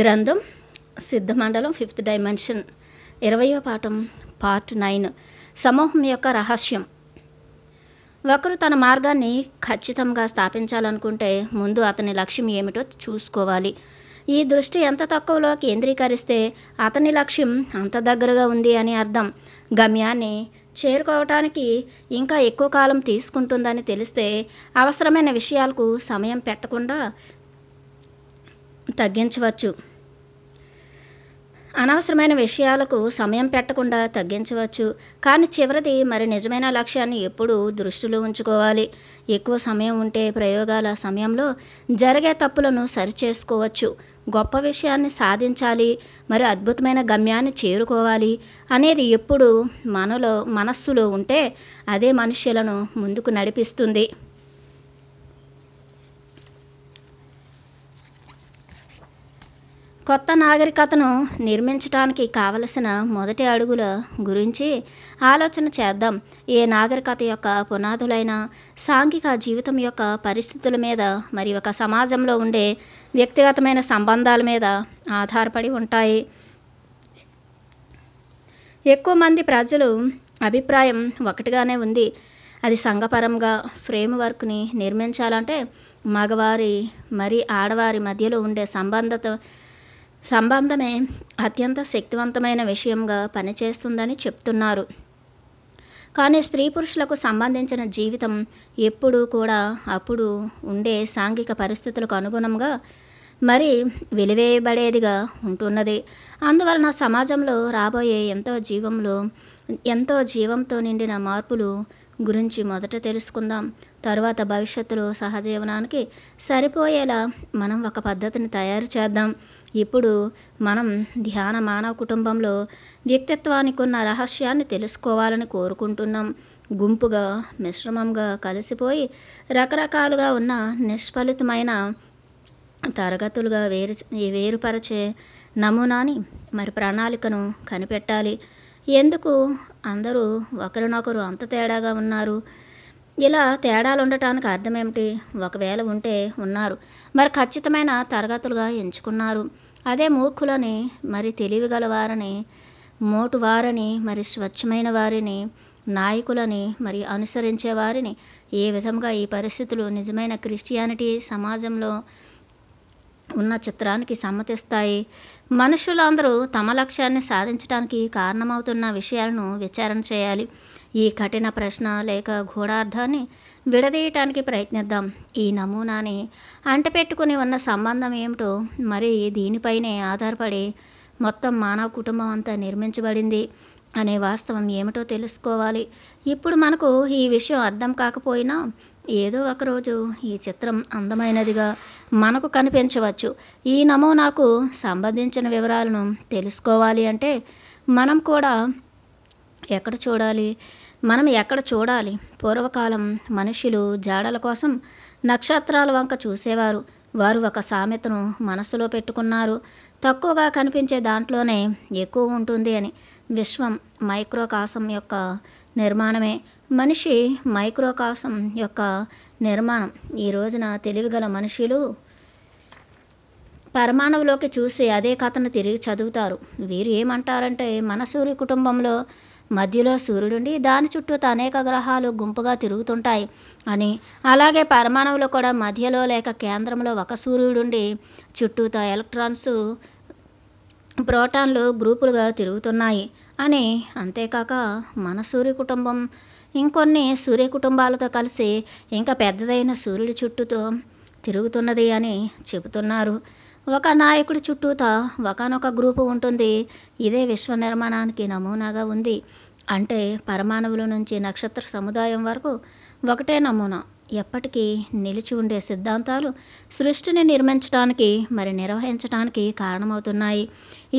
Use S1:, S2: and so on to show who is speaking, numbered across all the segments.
S1: గ్రంథం సిద్ధమండలం fifth dimension ఇరవయో పాఠం పార్ట్ నైన్ సమూహం యొక్క రహస్యం ఒకరు తన మార్గాన్ని ఖచ్చితంగా స్థాపించాలనుకుంటే ముందు అతని లక్ష్యం ఏమిటో చూసుకోవాలి ఈ దృష్టి ఎంత తక్కువలో కేంద్రీకరిస్తే అతని లక్ష్యం అంత దగ్గరగా ఉంది అని అర్థం గమ్యాన్ని చేరుకోవటానికి ఇంకా ఎక్కువ కాలం తీసుకుంటుందని తెలిస్తే అవసరమైన విషయాలకు సమయం పెట్టకుండా తగ్గించవచ్చు అనవసరమైన విషయాలకు సమయం పెట్టకుండా తగ్గించవచ్చు కానీ చివరిది మరి నిజమైన లక్ష్యాన్ని ఎప్పుడూ దృష్టిలో ఉంచుకోవాలి ఎక్కువ సమయం ఉంటే ప్రయోగాల సమయంలో జరిగే తప్పులను సరిచేసుకోవచ్చు గొప్ప విషయాన్ని సాధించాలి మరి అద్భుతమైన గమ్యాన్ని చేరుకోవాలి అనేది ఎప్పుడు మనలో మనస్సులో ఉంటే అదే మనుష్యులను ముందుకు నడిపిస్తుంది కొత్త నాగరికతను నిర్మించడానికి కావలసిన మొదటి అడుగుల గురించి ఆలోచన చేద్దాం ఏ నాగరికత యొక్క పునాదులైన సాంఘిక జీవితం యొక్క పరిస్థితుల మీద మరి ఒక సమాజంలో ఉండే వ్యక్తిగతమైన సంబంధాల మీద ఆధారపడి ఉంటాయి ఎక్కువ మంది ప్రజలు అభిప్రాయం ఒకటిగానే ఉంది అది సంఘపరంగా ఫ్రేమ్ వర్క్ని నిర్మించాలంటే మగవారి మరి ఆడవారి మధ్యలో ఉండే సంబంధత సంబంధమే అత్యంత శక్తివంతమైన విషయంగా పనిచేస్తుందని చెప్తున్నారు కానీ స్త్రీ పురుషులకు సంబంధించిన జీవితం ఎప్పుడూ కూడా అప్పుడు ఉండే సాంఘిక పరిస్థితులకు అనుగుణంగా మరి వెలివేయబడేదిగా ఉంటున్నది అందువలన సమాజంలో రాబోయే ఎంతో జీవంలో ఎంతో జీవంతో నిండిన మార్పులు గురించి మొదట తెలుసుకుందాం తరువాత భవిష్యత్తులో సహజీవనానికి సరిపోయేలా మనం ఒక పద్ధతిని తయారు చేద్దాం ఇప్పుడు మనం ధ్యాన మానవ కుటుంబంలో వ్యక్తిత్వానికి ఉన్న రహస్యాన్ని తెలుసుకోవాలని కోరుకుంటున్నాం గుంపుగా మిశ్రమంగా కలిసిపోయి రకరకాలుగా ఉన్న నిష్ఫలితమైన తరగతులుగా వేరు వేరుపరచే నమూనాని మరి ప్రణాళికను కనిపెట్టాలి ఎందుకు అందరూ ఒకరినొకరు అంత తేడాగా ఉన్నారు ఇలా తేడాలు ఉండటానికి అర్థం ఏమిటి ఒకవేళ ఉంటే ఉన్నారు మరి ఖచ్చితమైన తరగతులుగా ఎంచుకున్నారు అదే మూర్ఖులని మరి తెలివిగల వారని మోటువారని మరి స్వచ్ఛమైన వారిని నాయకులని మరి అనుసరించే వారిని ఏ విధంగా ఈ పరిస్థితులు నిజమైన క్రిస్టియానిటీ సమాజంలో ఉన్న చిత్రానికి సమ్మతిస్తాయి మనుషులందరూ తమ లక్ష్యాన్ని సాధించడానికి కారణమవుతున్న విషయాలను విచారణ చేయాలి ఈ కఠిన ప్రశ్న లేక గూఢార్థాన్ని విడదీయటానికి ప్రయత్నిద్దాం ఈ నమూనాని అంటపెట్టుకుని ఉన్న సంబంధం ఏమిటో మరి దీనిపైనే ఆధారపడి మొత్తం మానవ కుటుంబం అంతా నిర్మించబడింది అనే వాస్తవం ఏమిటో తెలుసుకోవాలి ఇప్పుడు మనకు ఈ విషయం అర్థం కాకపోయినా ఏదో ఒకరోజు ఈ చిత్రం అందమైనదిగా మనకు కనిపించవచ్చు ఈ నమూనాకు సంబంధించిన వివరాలను తెలుసుకోవాలి అంటే మనం కూడా ఎక్కడ చూడాలి మనం ఎక్కడ చూడాలి పూర్వకాలం మనుషులు జాడల కోసం నక్షత్రాల వంక చూసేవారు వారు ఒక సామెతను మనసులో పెట్టుకున్నారు తక్కువగా కనిపించే దాంట్లోనే ఎక్కువ ఉంటుంది అని విశ్వం మైక్రోకాసం యొక్క నిర్మాణమే మనిషి మైక్రోకాసం యొక్క నిర్మాణం ఈ రోజున తెలివిగల మనుషులు పరమాణువులోకి చూసి అదే కథను తిరిగి చదువుతారు వీరు ఏమంటారంటే మన సూర్య కుటుంబంలో మధ్యలో సూర్యుడుండి దాని చుట్టూ అనేక గ్రహాలు గుంపుగా తిరుగుతుంటాయి అని అలాగే పరమాణువులు కూడా మధ్యలో లేక కేంద్రంలో ఒక సూర్యుడుండి చుట్టూతో ఎలక్ట్రాన్స్ ప్రోటాన్లు గ్రూపులుగా తిరుగుతున్నాయి అని అంతేకాక మన సూర్య కుటుంబం ఇంకొన్ని సూర్య కుటుంబాలతో కలిసి ఇంకా పెద్దదైన సూర్యుడి చుట్టూతో తిరుగుతున్నది అని చెబుతున్నారు ఒక నాయకుడి చుట్టూత ఒకనొక గ్రూపు ఉంటుంది ఇదే విశ్వ నిర్మాణానికి నమూనాగా ఉంది అంటే పరమాణువుల నుంచి నక్షత్ర సముదాయం వరకు ఒకటే నమూనా ఎప్పటికీ నిలిచి ఉండే సిద్ధాంతాలు సృష్టిని నిర్మించడానికి మరి నిర్వహించడానికి కారణమవుతున్నాయి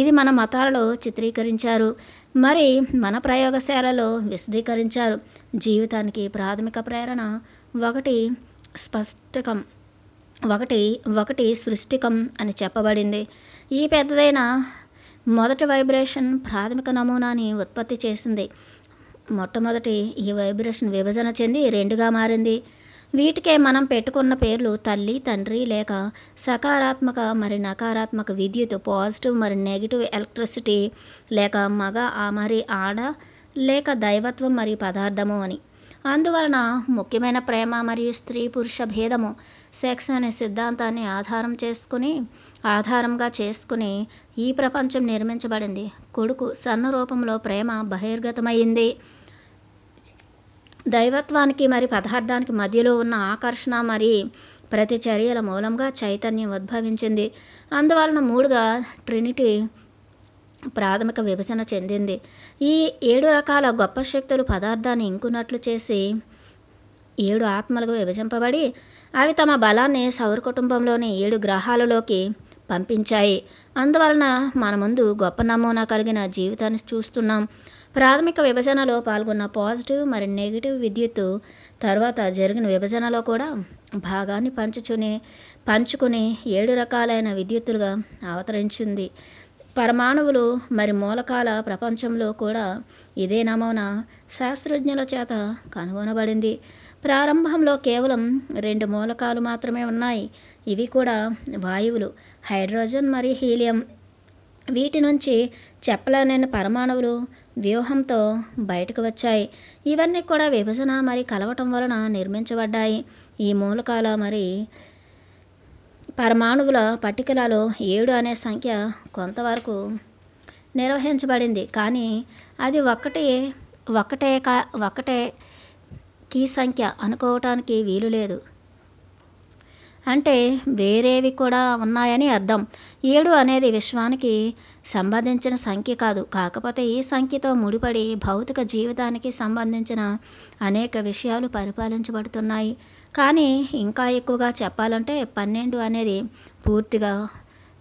S1: ఇది మన మతాలలో చిత్రీకరించారు మరి మన ప్రయోగశాలలో విశదీకరించారు జీవితానికి ప్రాథమిక ప్రేరణ ఒకటి స్పష్టకం ఒకటి ఒకటి సృష్టికం అని చెప్పబడింది ఈ పెద్దదైన మొదటి వైబ్రేషన్ ప్రాథమిక నమూనాని ఉత్పత్తి చేసింది మొట్టమొదటి ఈ వైబ్రేషన్ విభజన చెంది రెండుగా మారింది వీటికే మనం పెట్టుకున్న పేర్లు తల్లి తండ్రి లేక సకారాత్మక మరి నకారాత్మక విద్యుత్ పాజిటివ్ మరి నెగిటివ్ ఎలక్ట్రిసిటీ లేక మగ ఆ మరి ఆడ లేక దైవత్వం మరియు పదార్థము అని అందువలన ముఖ్యమైన ప్రేమ మరియు స్త్రీ పురుష భేదము సెక్స్ అనే సిద్ధాంతాన్ని ఆధారం చేసుకుని ఆధారంగా చేసుకుని ఈ ప్రపంచం నిర్మించబడింది కొడుకు సన్న రూపంలో ప్రేమ బహిర్గతమైంది దైవత్వానికి మరి పదార్థానికి మధ్యలో ఉన్న ఆకర్షణ మరి ప్రతి చర్యల మూలంగా చైతన్యం ఉద్భవించింది అందువలన మూడుగా ట్రినిటీ ప్రాథమిక విభజన చెందింది ఈ ఏడు రకాల గొప్ప శక్తులు పదార్థాన్ని ఇంకున్నట్లు చేసి ఏడు ఆత్మలుగా విభజింపబడి అవి తమ బలాన్ని సౌర కుటుంబంలోని ఏడు గ్రహాలలోకి పంపించాయి అందువలన మన ముందు గొప్ప నమూనా కలిగిన జీవితాన్ని చూస్తున్నాం ప్రాథమిక విభజనలో పాల్గొన్న పాజిటివ్ మరి నెగిటివ్ విద్యుత్ తర్వాత జరిగిన విభజనలో కూడా భాగాన్ని పంచుచుని పంచుకుని ఏడు రకాలైన విద్యుత్తులుగా అవతరించింది పరమాణువులు మరి మూలకాల ప్రపంచంలో కూడా ఇదే నమూనా శాస్త్రజ్ఞుల చేత కనుగొనబడింది ప్రారంభంలో కేవలం రెండు మూలకాలు మాత్రమే ఉన్నాయి ఇవి కూడా వాయువులు హైడ్రోజన్ మరియు హీలియం వీటి నుంచి చెప్పలేని పరమాణువులు వ్యూహంతో బయటకు వచ్చాయి ఇవన్నీ కూడా విభజన మరి కలవటం వలన నిర్మించబడ్డాయి ఈ మూలకాల మరి పరమాణువుల పట్టికలలో ఏడు అనే సంఖ్య కొంతవరకు నిర్వహించబడింది కానీ అది ఒక్కటి ఒక్కటే కా ఒక్కటే కీ సంఖ్య అనుకోవటానికి వీలు లేదు అంటే వేరేవి కూడా ఉన్నాయని అర్థం ఏడు అనేది విశ్వానికి సంబంధించిన సంఖ్య కాదు కాకపోతే ఈ సంఖ్యతో ముడిపడి భౌతిక జీవితానికి సంబంధించిన అనేక విషయాలు పరిపాలించబడుతున్నాయి కానీ ఇంకా ఎక్కువగా చెప్పాలంటే పన్నెండు అనేది పూర్తిగా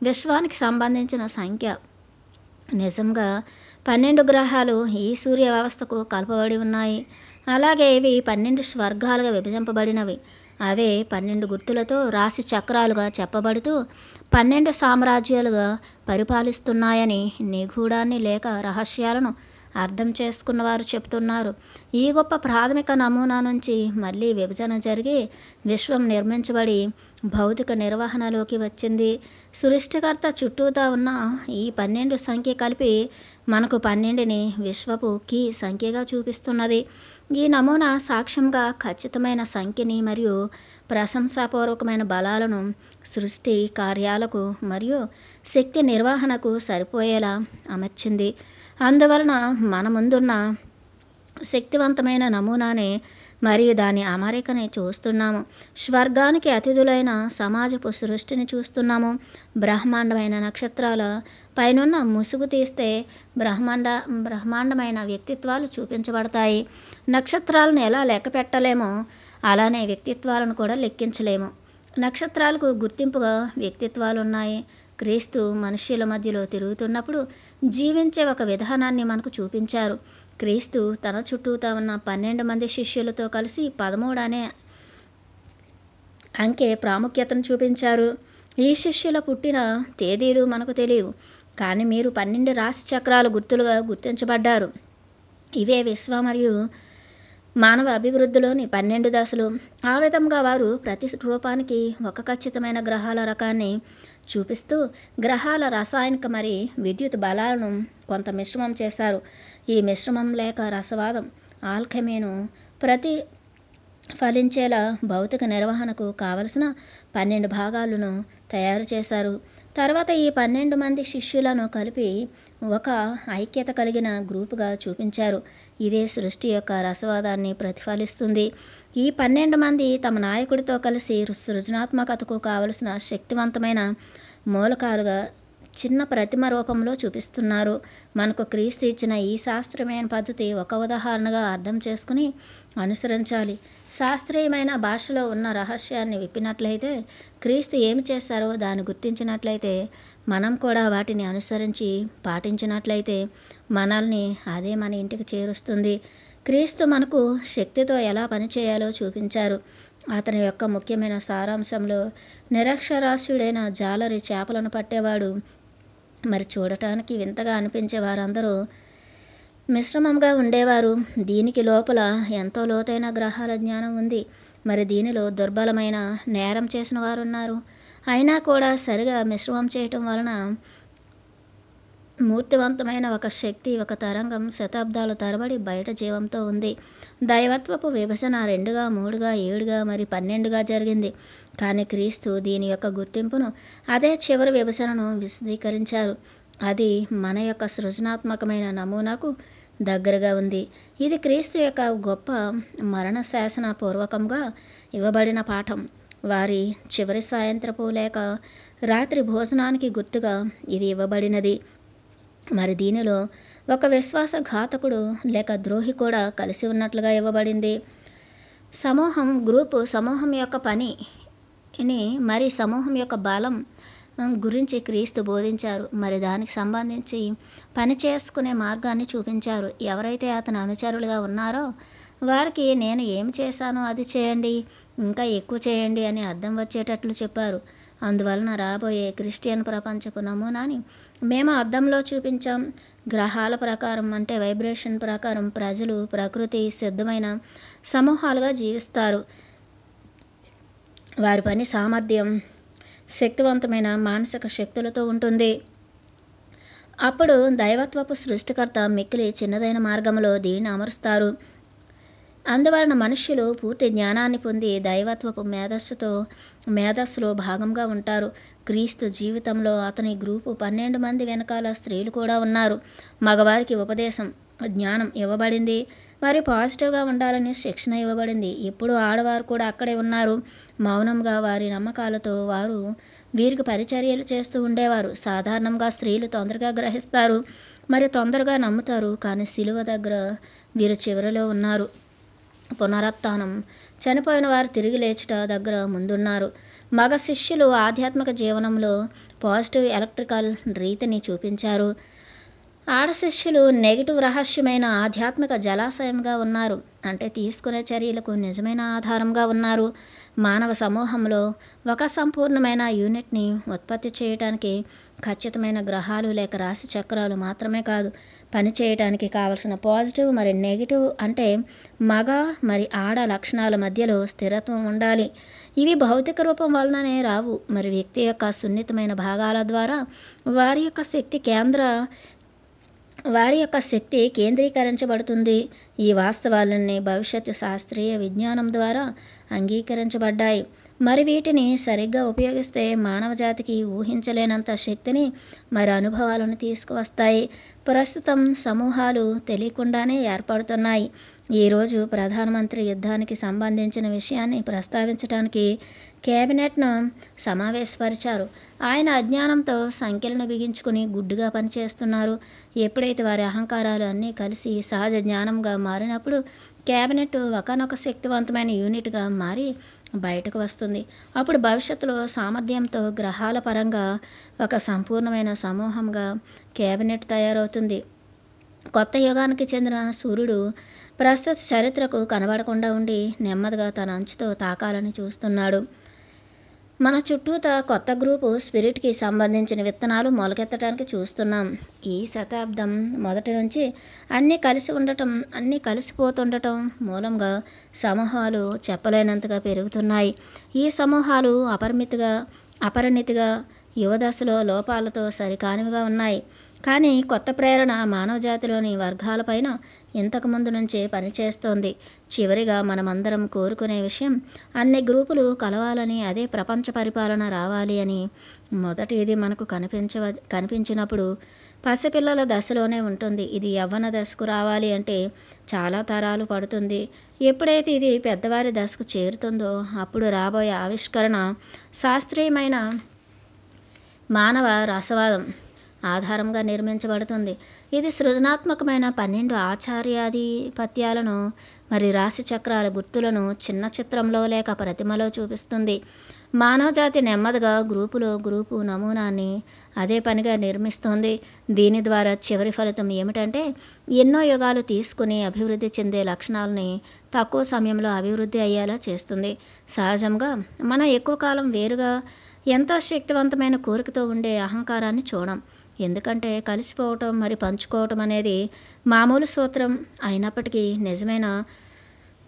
S1: విశ్వానికి సంబంధించిన సంఖ్య నిజంగా పన్నెండు గ్రహాలు ఈ సూర్య వ్యవస్థకు కలపబడి ఉన్నాయి అలాగే ఇవి పన్నెండు స్వర్గాలుగా విభజింపబడినవి అవే పన్నెండు గుర్తులతో రాశి చక్రాలుగా చెప్పబడుతూ పన్నెండు సామ్రాజ్యాలుగా పరిపాలిస్తున్నాయని నిగూఢాన్ని లేక రహస్యాలను అర్థం చేసుకున్నవారు చెప్తున్నారు ఈ గొప్ప ప్రాథమిక నమూనా నుంచి మళ్ళీ విభజన జరిగి విశ్వం నిర్మించబడి భౌతిక నిర్వహణలోకి వచ్చింది సృష్టికర్త చుట్టూతా ఉన్న ఈ పన్నెండు సంఖ్య కలిపి మనకు పన్నెండుని విశ్వపు కీ సంఖ్యగా చూపిస్తున్నది ఈ నమూనా సాక్ష్యంగా ఖచ్చితమైన సంఖ్యని మరియు ప్రశంసాపూర్వకమైన బలాలను సృష్టి కార్యాలకు మరియు శక్తి నిర్వహణకు సరిపోయేలా అమర్చింది అందువలన మన ముందున్న శక్తివంతమైన నమూనానే మరియు దాని అమరికని చూస్తున్నాము స్వర్గానికి అతిథులైన సమాజపు సృష్టిని చూస్తున్నాము బ్రహ్మాండమైన నక్షత్రాల పైనున్న ముసుగు తీస్తే బ్రహ్మాండ బ్రహ్మాండమైన వ్యక్తిత్వాలు చూపించబడతాయి నక్షత్రాలను ఎలా లెక్క పెట్టలేమో అలానే వ్యక్తిత్వాలను కూడా లెక్కించలేము నక్షత్రాలకు గుర్తింపుగా వ్యక్తిత్వాలు ఉన్నాయి క్రీస్తు మనుష్యుల మధ్యలో తిరుగుతున్నప్పుడు జీవించే ఒక విధానాన్ని మనకు చూపించారు క్రీస్తు తన చుట్టూతా ఉన్న పన్నెండు మంది శిష్యులతో కలిసి పదమూడనే అంకె ప్రాముఖ్యతను చూపించారు ఈ శిష్యుల పుట్టిన తేదీలు మనకు తెలియవు కానీ మీరు పన్నెండు రాశి చక్రాలు గుర్తులుగా గుర్తించబడ్డారు ఇవే విశ్వ మరియు మానవ అభివృద్ధిలోని పన్నెండు దశలు ఆ విధంగా వారు ప్రతి రూపానికి ఒక ఖచ్చితమైన గ్రహాల రకాన్ని చూపిస్తూ గ్రహాల రసాయనిక మరి విద్యుత్ బలాలను కొంత మిశ్రమం చేశారు ఈ మిశ్రమం లేక రసవాదం ఆల్కెమీను ప్రతి ఫలించేలా భౌతిక నిర్వహణకు కావలసిన పన్నెండు భాగాలను తయారు చేశారు తర్వాత ఈ పన్నెండు మంది శిష్యులను కలిపి ఒక ఐక్యత కలిగిన గ్రూపుగా చూపించారు ఇదే సృష్టి యొక్క రసవాదాన్ని ప్రతిఫలిస్తుంది ఈ పన్నెండు మంది తమ నాయకుడితో కలిసి సృజనాత్మకతకు కావలసిన శక్తివంతమైన మూలకాలుగా చిన్న ప్రతిమ రూపంలో చూపిస్తున్నారు మనకు క్రీస్తు ఇచ్చిన ఈ శాస్త్రమైన పద్ధతి ఒక ఉదాహరణగా అర్థం చేసుకుని అనుసరించాలి శాస్త్రీయమైన భాషలో ఉన్న రహస్యాన్ని విప్పినట్లయితే క్రీస్తు ఏమి చేశారో దాన్ని గుర్తించినట్లయితే మనం కూడా వాటిని అనుసరించి పాటించినట్లయితే మనల్ని అదే మన ఇంటికి చేరుస్తుంది క్రీస్తు మనకు శక్తితో ఎలా పనిచేయాలో చూపించారు అతని యొక్క ముఖ్యమైన సారాంశంలో నిరక్షరాస్యుడైన జాలరి చేపలను పట్టేవాడు మరి చూడటానికి వింతగా అనిపించే వారందరూ మిశ్రమంగా ఉండేవారు దీనికి లోపల ఎంతో లోతైన గ్రహాల జ్ఞానం ఉంది మరి దీనిలో దుర్బలమైన నేరం చేసిన వారున్నారు అయినా కూడా సరిగా మిశ్రమం చేయటం వలన మూర్తివంతమైన ఒక శక్తి ఒక తరంగం శతాబ్దాల తరబడి బయట జీవంతో ఉంది దైవత్వపు విభజన రెండుగా మూడుగా ఏడుగా మరి పన్నెండుగా జరిగింది కానీ క్రీస్తు దీని యొక్క గుర్తింపును అదే చివరి విభజనను విశదీకరించారు అది మన యొక్క సృజనాత్మకమైన నమూనాకు దగ్గరగా ఉంది ఇది క్రీస్తు యొక్క గొప్ప మరణ శాసన పూర్వకంగా ఇవ్వబడిన పాఠం వారి చివరి సాయంత్రపు లేక రాత్రి భోజనానికి గుర్తుగా ఇది ఇవ్వబడినది మరి దీనిలో ఒక విశ్వాసఘాతకుడు లేక ద్రోహి కూడా కలిసి ఉన్నట్లుగా ఇవ్వబడింది సమూహం గ్రూపు సమూహం యొక్క పనిని మరి సమూహం యొక్క బలం గురించి క్రీస్తు బోధించారు మరి దానికి సంబంధించి పని చేసుకునే మార్గాన్ని చూపించారు ఎవరైతే అతను అనుచరులుగా ఉన్నారో వారికి నేను ఏమి చేశానో అది చేయండి ఇంకా ఎక్కువ చేయండి అని అర్థం వచ్చేటట్లు చెప్పారు అందువలన రాబోయే క్రిస్టియన్ ప్రపంచపు నమూనాని మేము అర్థంలో చూపించాం గ్రహాల ప్రకారం అంటే వైబ్రేషన్ ప్రకారం ప్రజలు ప్రకృతి సిద్ధమైన సమూహాలుగా జీవిస్తారు వారి పని సామర్థ్యం శక్తివంతమైన మానసిక శక్తులతో ఉంటుంది అప్పుడు దైవత్వపు సృష్టికర్త మిక్కిలి చిన్నదైన మార్గంలో దీన్ని అమరుస్తారు అందువలన మనుష్యులు పూర్తి జ్ఞానాన్ని పొంది దైవత్వపు మేధస్సుతో మేధస్సులో భాగంగా ఉంటారు క్రీస్తు జీవితంలో అతని గ్రూపు పన్నెండు మంది వెనకాల స్త్రీలు కూడా ఉన్నారు మగవారికి ఉపదేశం జ్ఞానం ఇవ్వబడింది మరి పాజిటివ్గా ఉండాలని శిక్షణ ఇవ్వబడింది ఎప్పుడు ఆడవారు కూడా అక్కడే ఉన్నారు మౌనంగా వారి నమ్మకాలతో వారు వీరికి పరిచర్యలు చేస్తూ ఉండేవారు సాధారణంగా స్త్రీలు తొందరగా గ్రహిస్తారు మరి తొందరగా నమ్ముతారు కానీ సిలువ దగ్గర వీరు చివరిలో ఉన్నారు పునరుత్నం చనిపోయిన వారు తిరిగి లేచుట దగ్గర ముందున్నారు మగ శిష్యులు ఆధ్యాత్మిక జీవనంలో పాజిటివ్ ఎలక్ట్రికల్ రీతిని చూపించారు ఆడ శిష్యులు నెగిటివ్ రహస్యమైన ఆధ్యాత్మిక జలాశయంగా ఉన్నారు అంటే తీసుకునే చర్యలకు నిజమైన ఆధారంగా ఉన్నారు మానవ సమూహంలో ఒక సంపూర్ణమైన యూనిట్ని ఉత్పత్తి చేయటానికి ఖచ్చితమైన గ్రహాలు లేక రాశి చక్రాలు మాత్రమే కాదు పని చేయటానికి కావలసిన పాజిటివ్ మరి నెగిటివ్ అంటే మగ మరి ఆడ లక్షణాల మధ్యలో స్థిరత్వం ఉండాలి ఇవి భౌతిక రూపం వలననే రావు మరి వ్యక్తి యొక్క సున్నితమైన భాగాల ద్వారా వారి యొక్క శక్తి కేంద్ర వారి యొక్క శక్తి కేంద్రీకరించబడుతుంది ఈ వాస్తవాలన్నీ భవిష్యత్ శాస్త్రీయ విజ్ఞానం ద్వారా అంగీకరించబడ్డాయి మరి వీటిని సరిగ్గా ఉపయోగిస్తే మానవ జాతికి ఊహించలేనంత శక్తిని మరి అనుభవాలను తీసుకువస్తాయి ప్రస్తుతం సమూహాలు తెలియకుండానే ఏర్పడుతున్నాయి ఈరోజు ప్రధానమంత్రి యుద్ధానికి సంబంధించిన విషయాన్ని ప్రస్తావించడానికి కేబినెట్ను సమావేశపరిచారు ఆయన అజ్ఞానంతో సంఖ్యలను బిగించుకుని గుడ్డుగా పనిచేస్తున్నారు ఎప్పుడైతే వారి అహంకారాలు అన్నీ కలిసి సహజ జ్ఞానంగా మారినప్పుడు కేబినెట్ ఒకనొక శక్తివంతమైన యూనిట్గా మారి బయటకు వస్తుంది అప్పుడు భవిష్యత్తులో సామర్థ్యంతో గ్రహాల పరంగా ఒక సంపూర్ణమైన సమూహంగా కేబినెట్ తయారవుతుంది కొత్త యుగానికి చెందిన సూర్యుడు ప్రస్తుత చరిత్రకు కనబడకుండా ఉండి నెమ్మదిగా తన అంచుతో తాకాలని చూస్తున్నాడు మన చుట్టూత కొత్త గ్రూపు స్పిరిట్కి సంబంధించిన విత్తనాలు మొలకెత్తడానికి చూస్తున్నాం ఈ శతాబ్దం మొదటి నుంచి అన్నీ కలిసి ఉండటం అన్నీ కలిసిపోతుండటం మూలంగా సమూహాలు చెప్పలేనంతగా పెరుగుతున్నాయి ఈ సమూహాలు అపరిమితిగా అపరిణితిగా యువదశలో లోపాలతో సరికానివిగా ఉన్నాయి కానీ కొత్త ప్రేరణ మానవజాతిలోని వర్గాలపైన ఇంతకుముందు నుంచే పనిచేస్తోంది చివరిగా మనమందరం కోరుకునే విషయం అన్ని గ్రూపులు కలవాలని అదే ప్రపంచ పరిపాలన రావాలి అని మొదటిది మనకు కనిపించవ కనిపించినప్పుడు పసిపిల్లల దశలోనే ఉంటుంది ఇది యవ్వన దశకు రావాలి అంటే చాలా తరాలు పడుతుంది ఎప్పుడైతే ఇది పెద్దవారి దశకు చేరుతుందో అప్పుడు రాబోయే ఆవిష్కరణ శాస్త్రీయమైన మానవ రసవాదం ఆధారంగా నిర్మించబడుతుంది ఇది సృజనాత్మకమైన పన్నెండు ఆచార్యాధిపత్యాలను మరి రాశి చక్రాల గుర్తులను చిన్న చిత్రంలో లేక ప్రతిమలో చూపిస్తుంది మానవజాతి నెమ్మదిగా గ్రూపులో గ్రూపు నమూనాన్ని అదే పనిగా నిర్మిస్తోంది దీని ద్వారా చివరి ఫలితం ఏమిటంటే ఎన్నో యుగాలు తీసుకుని అభివృద్ధి చెందే లక్షణాలని తక్కువ సమయంలో అభివృద్ధి అయ్యేలా చేస్తుంది సహజంగా మనం ఎక్కువ కాలం వేరుగా ఎంతో శక్తివంతమైన కోరికతో ఉండే అహంకారాన్ని చూడం ఎందుకంటే కలిసిపోవటం మరి పంచుకోవటం అనేది మామూలు సూత్రం అయినప్పటికీ నిజమైన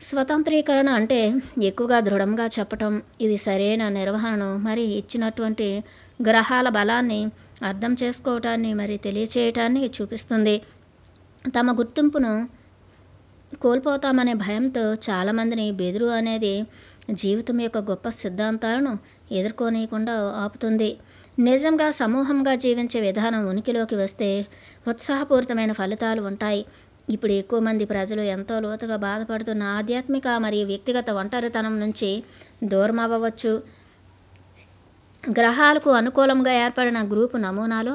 S1: స్వతంత్రీకరణ అంటే ఎక్కువగా దృఢంగా చెప్పటం ఇది సరైన నిర్వహణను మరి ఇచ్చినటువంటి గ్రహాల బలాన్ని అర్థం చేసుకోవటాన్ని మరి తెలియచేయటాన్ని చూపిస్తుంది తమ గుర్తింపును కోల్పోతామనే భయంతో చాలామందిని బెదురు అనేది జీవితం యొక్క గొప్ప సిద్ధాంతాలను ఎదుర్కోనీయకుండా ఆపుతుంది నిజంగా సమూహంగా జీవించే విధానం ఉనికిలోకి వస్తే ఉత్సాహపూరితమైన ఫలితాలు ఉంటాయి ఇప్పుడు ఎక్కువ మంది ప్రజలు ఎంతో లోతుగా బాధపడుతున్న ఆధ్యాత్మిక మరియు వ్యక్తిగత ఒంటరితనం నుంచి దూరం అవ్వవచ్చు గ్రహాలకు అనుకూలంగా ఏర్పడిన గ్రూపు నమూనాలో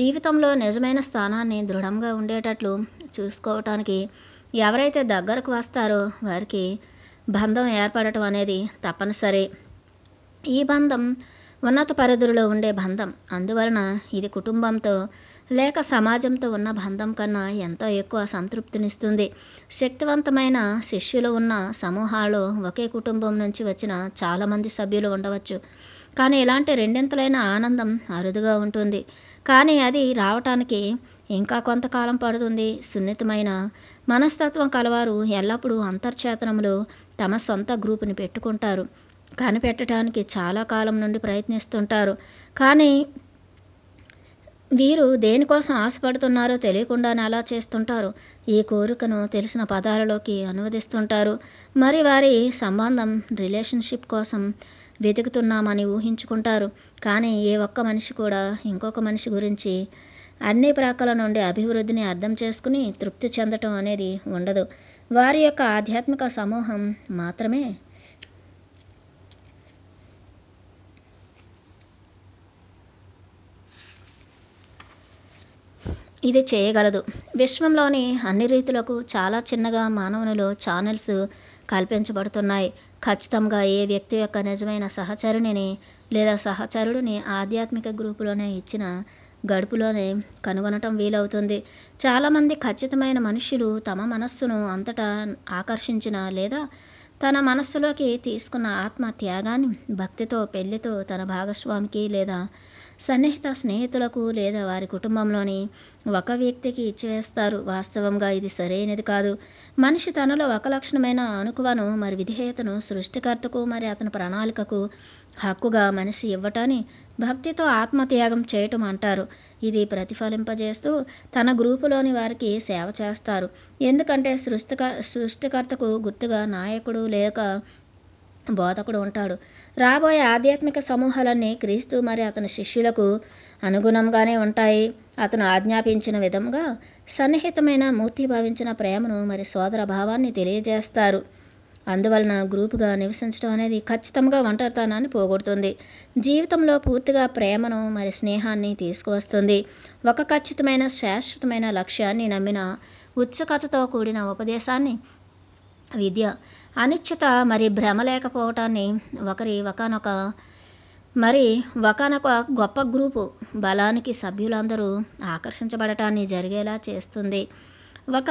S1: జీవితంలో నిజమైన స్థానాన్ని దృఢంగా ఉండేటట్లు చూసుకోవటానికి ఎవరైతే దగ్గరకు వస్తారో వారికి బంధం ఏర్పడటం అనేది తప్పనిసరి ఈ బంధం ఉన్నత పరిధులలో ఉండే బంధం అందువలన ఇది కుటుంబంతో లేక సమాజంతో ఉన్న బంధం కన్నా ఎంతో ఎక్కువ సంతృప్తినిస్తుంది శక్తివంతమైన శిష్యులు ఉన్న సమూహాలు ఒకే కుటుంబం నుంచి వచ్చిన చాలామంది సభ్యులు ఉండవచ్చు కానీ ఇలాంటి రెండింతలైన ఆనందం అరుదుగా ఉంటుంది కానీ అది రావటానికి ఇంకా కొంతకాలం పడుతుంది సున్నితమైన మనస్తత్వం కలవారు ఎల్లప్పుడూ అంతర్చేతనములు తమ సొంత గ్రూపుని పెట్టుకుంటారు కనిపెట్టడానికి చాలా కాలం నుండి ప్రయత్నిస్తుంటారు కానీ వీరు దేనికోసం ఆశపడుతున్నారో తెలియకుండానే అలా చేస్తుంటారు ఈ కోరికను తెలిసిన పదాలలోకి అనువదిస్తుంటారు మరి వారి సంబంధం రిలేషన్షిప్ కోసం వెతుకుతున్నామని ఊహించుకుంటారు కానీ ఏ ఒక్క మనిషి కూడా ఇంకొక మనిషి గురించి అన్ని ప్రాకల నుండి అభివృద్ధిని అర్థం చేసుకుని తృప్తి చెందటం అనేది ఉండదు వారి యొక్క ఆధ్యాత్మిక సమూహం మాత్రమే ఇది చేయగలదు విశ్వంలోని అన్ని రీతులకు చాలా చిన్నగా మానవునిలో ఛానల్స్ కల్పించబడుతున్నాయి ఖచ్చితంగా ఏ వ్యక్తి యొక్క నిజమైన సహచరుణిని లేదా సహచరుడిని ఆధ్యాత్మిక గ్రూపులోనే ఇచ్చిన గడుపులోనే కనుగొనటం వీలవుతుంది చాలామంది ఖచ్చితమైన మనుషులు తమ మనస్సును అంతటా ఆకర్షించిన లేదా తన మనస్సులోకి తీసుకున్న ఆత్మ త్యాగాన్ని భక్తితో పెళ్లితో తన భాగస్వామికి లేదా సన్నిహిత స్నేహితులకు లేదా వారి కుటుంబంలోని ఒక వ్యక్తికి ఇచ్చివేస్తారు వాస్తవంగా ఇది సరైనది కాదు మనిషి తనలో ఒక లక్షణమైన అనుకువను మరి విధేయతను సృష్టికర్తకు మరి అతని ప్రణాళికకు హక్కుగా మనిషి ఇవ్వటాన్ని భక్తితో ఆత్మత్యాగం చేయటం అంటారు ఇది ప్రతిఫలింపజేస్తూ తన గ్రూపులోని వారికి సేవ చేస్తారు ఎందుకంటే సృష్టిక సృష్టికర్తకు గుర్తుగా నాయకుడు లేక బోధకుడు ఉంటాడు రాబోయే ఆధ్యాత్మిక సమూహాలన్నీ క్రీస్తు మరి అతని శిష్యులకు అనుగుణంగానే ఉంటాయి అతను ఆజ్ఞాపించిన విధంగా సన్నిహితమైన మూర్తి భావించిన ప్రేమను మరి సోదర భావాన్ని తెలియజేస్తారు అందువలన గ్రూపుగా నివసించడం అనేది ఖచ్చితంగా ఒంటరితనాన్ని పోగొడుతుంది జీవితంలో పూర్తిగా ప్రేమను మరి స్నేహాన్ని తీసుకువస్తుంది ఒక ఖచ్చితమైన శాశ్వతమైన లక్ష్యాన్ని నమ్మిన ఉత్సుకతతో కూడిన ఉపదేశాన్ని విద్య అనిశ్చిత మరి భ్రమ లేకపోవటాన్ని ఒకరి ఒకనొక మరి ఒకనొక గొప్ప గ్రూపు బలానికి సభ్యులందరూ ఆకర్షించబడటాన్ని జరిగేలా చేస్తుంది ఒక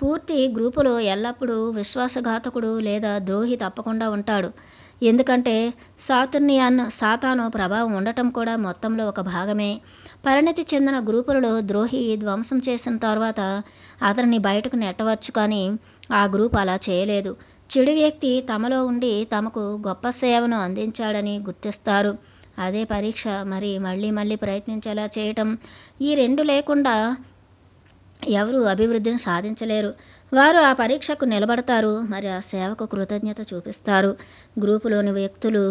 S1: పూర్తి గ్రూపులో ఎల్లప్పుడూ విశ్వాసఘాతకుడు లేదా ద్రోహి తప్పకుండా ఉంటాడు ఎందుకంటే సాతుర్నియాన్ సాతాను ప్రభావం ఉండటం కూడా మొత్తంలో ఒక భాగమే పరిణతి చెందిన గ్రూపులలో ద్రోహి ధ్వంసం చేసిన తర్వాత అతన్ని బయటకు నెట్టవచ్చు కానీ ఆ గ్రూప్ అలా చేయలేదు చెడు వ్యక్తి తమలో ఉండి తమకు గొప్ప సేవను అందించాడని గుర్తిస్తారు అదే పరీక్ష మరి మళ్ళీ మళ్ళీ ప్రయత్నించేలా చేయటం ఈ రెండు లేకుండా ఎవరు అభివృద్ధిని సాధించలేరు వారు ఆ పరీక్షకు నిలబడతారు మరి ఆ సేవకు కృతజ్ఞత చూపిస్తారు గ్రూపులోని వ్యక్తులు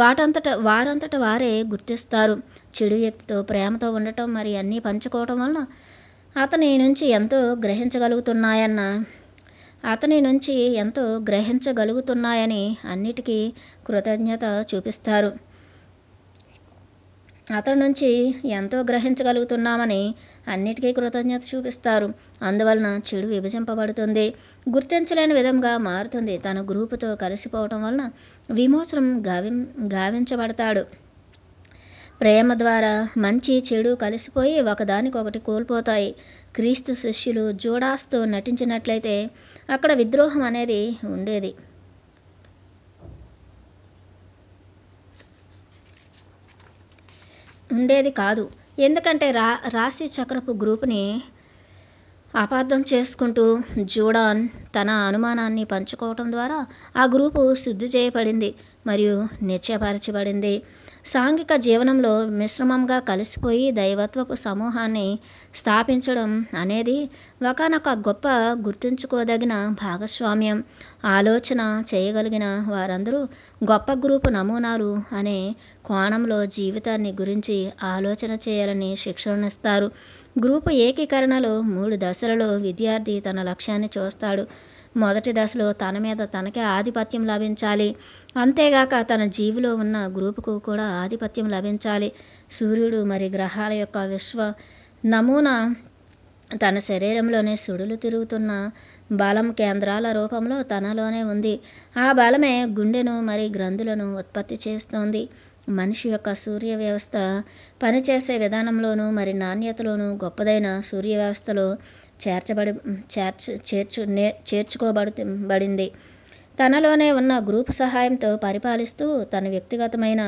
S1: వాటంతట వారంతట వారే గుర్తిస్తారు చెడు వ్యక్తితో ప్రేమతో ఉండటం మరి అన్నీ పంచుకోవటం వలన అతని నుంచి ఎంతో గ్రహించగలుగుతున్నాయన్న అతని నుంచి ఎంతో గ్రహించగలుగుతున్నాయని అన్నిటికీ కృతజ్ఞత చూపిస్తారు అతని నుంచి ఎంతో గ్రహించగలుగుతున్నామని అన్నిటికీ కృతజ్ఞత చూపిస్తారు అందువలన చెడు విభజింపబడుతుంది గుర్తించలేని విధంగా మారుతుంది తన గ్రూపుతో కలిసిపోవటం వలన విమోచనం గావి గావించబడతాడు ప్రేమ ద్వారా మంచి చెడు కలిసిపోయి ఒకదానికొకటి కోల్పోతాయి క్రీస్తు శిష్యులు జూడాస్తో నటించినట్లయితే అక్కడ విద్రోహం అనేది ఉండేది ఉండేది కాదు ఎందుకంటే రా రాశి చక్రపు గ్రూప్ని అపార్థం చేసుకుంటూ జూడాన్ తన అనుమానాన్ని పంచుకోవటం ద్వారా ఆ గ్రూపు శుద్ధి చేయబడింది మరియు నిత్యపరచబడింది సాంఘిక జీవనంలో మిశ్రమంగా కలిసిపోయి దైవత్వపు సమూహాన్ని స్థాపించడం అనేది ఒకనొక గొప్ప గుర్తుంచుకోదగిన భాగస్వామ్యం ఆలోచన చేయగలిగిన వారందరూ గొప్ప గ్రూపు నమూనాలు అనే కోణంలో జీవితాన్ని గురించి ఆలోచన చేయాలని శిక్షణనిస్తారు గ్రూపు ఏకీకరణలో మూడు దశలలో విద్యార్థి తన లక్ష్యాన్ని చూస్తాడు మొదటి దశలో తన మీద తనకే ఆధిపత్యం లభించాలి అంతేగాక తన జీవిలో ఉన్న గ్రూపుకు కూడా ఆధిపత్యం లభించాలి సూర్యుడు మరి గ్రహాల యొక్క విశ్వ నమూనా తన శరీరంలోనే సుడులు తిరుగుతున్న బలం కేంద్రాల రూపంలో తనలోనే ఉంది ఆ బలమే గుండెను మరి గ్రంథులను ఉత్పత్తి చేస్తోంది మనిషి యొక్క సూర్య వ్యవస్థ పనిచేసే విధానంలోనూ మరి నాణ్యతలోనూ గొప్పదైన సూర్య వ్యవస్థలో చేర్చబడి చేర్చు చేర్చు నే చేర్చుకోబడి తనలోనే ఉన్న గ్రూప్ సహాయంతో పరిపాలిస్తూ తన వ్యక్తిగతమైన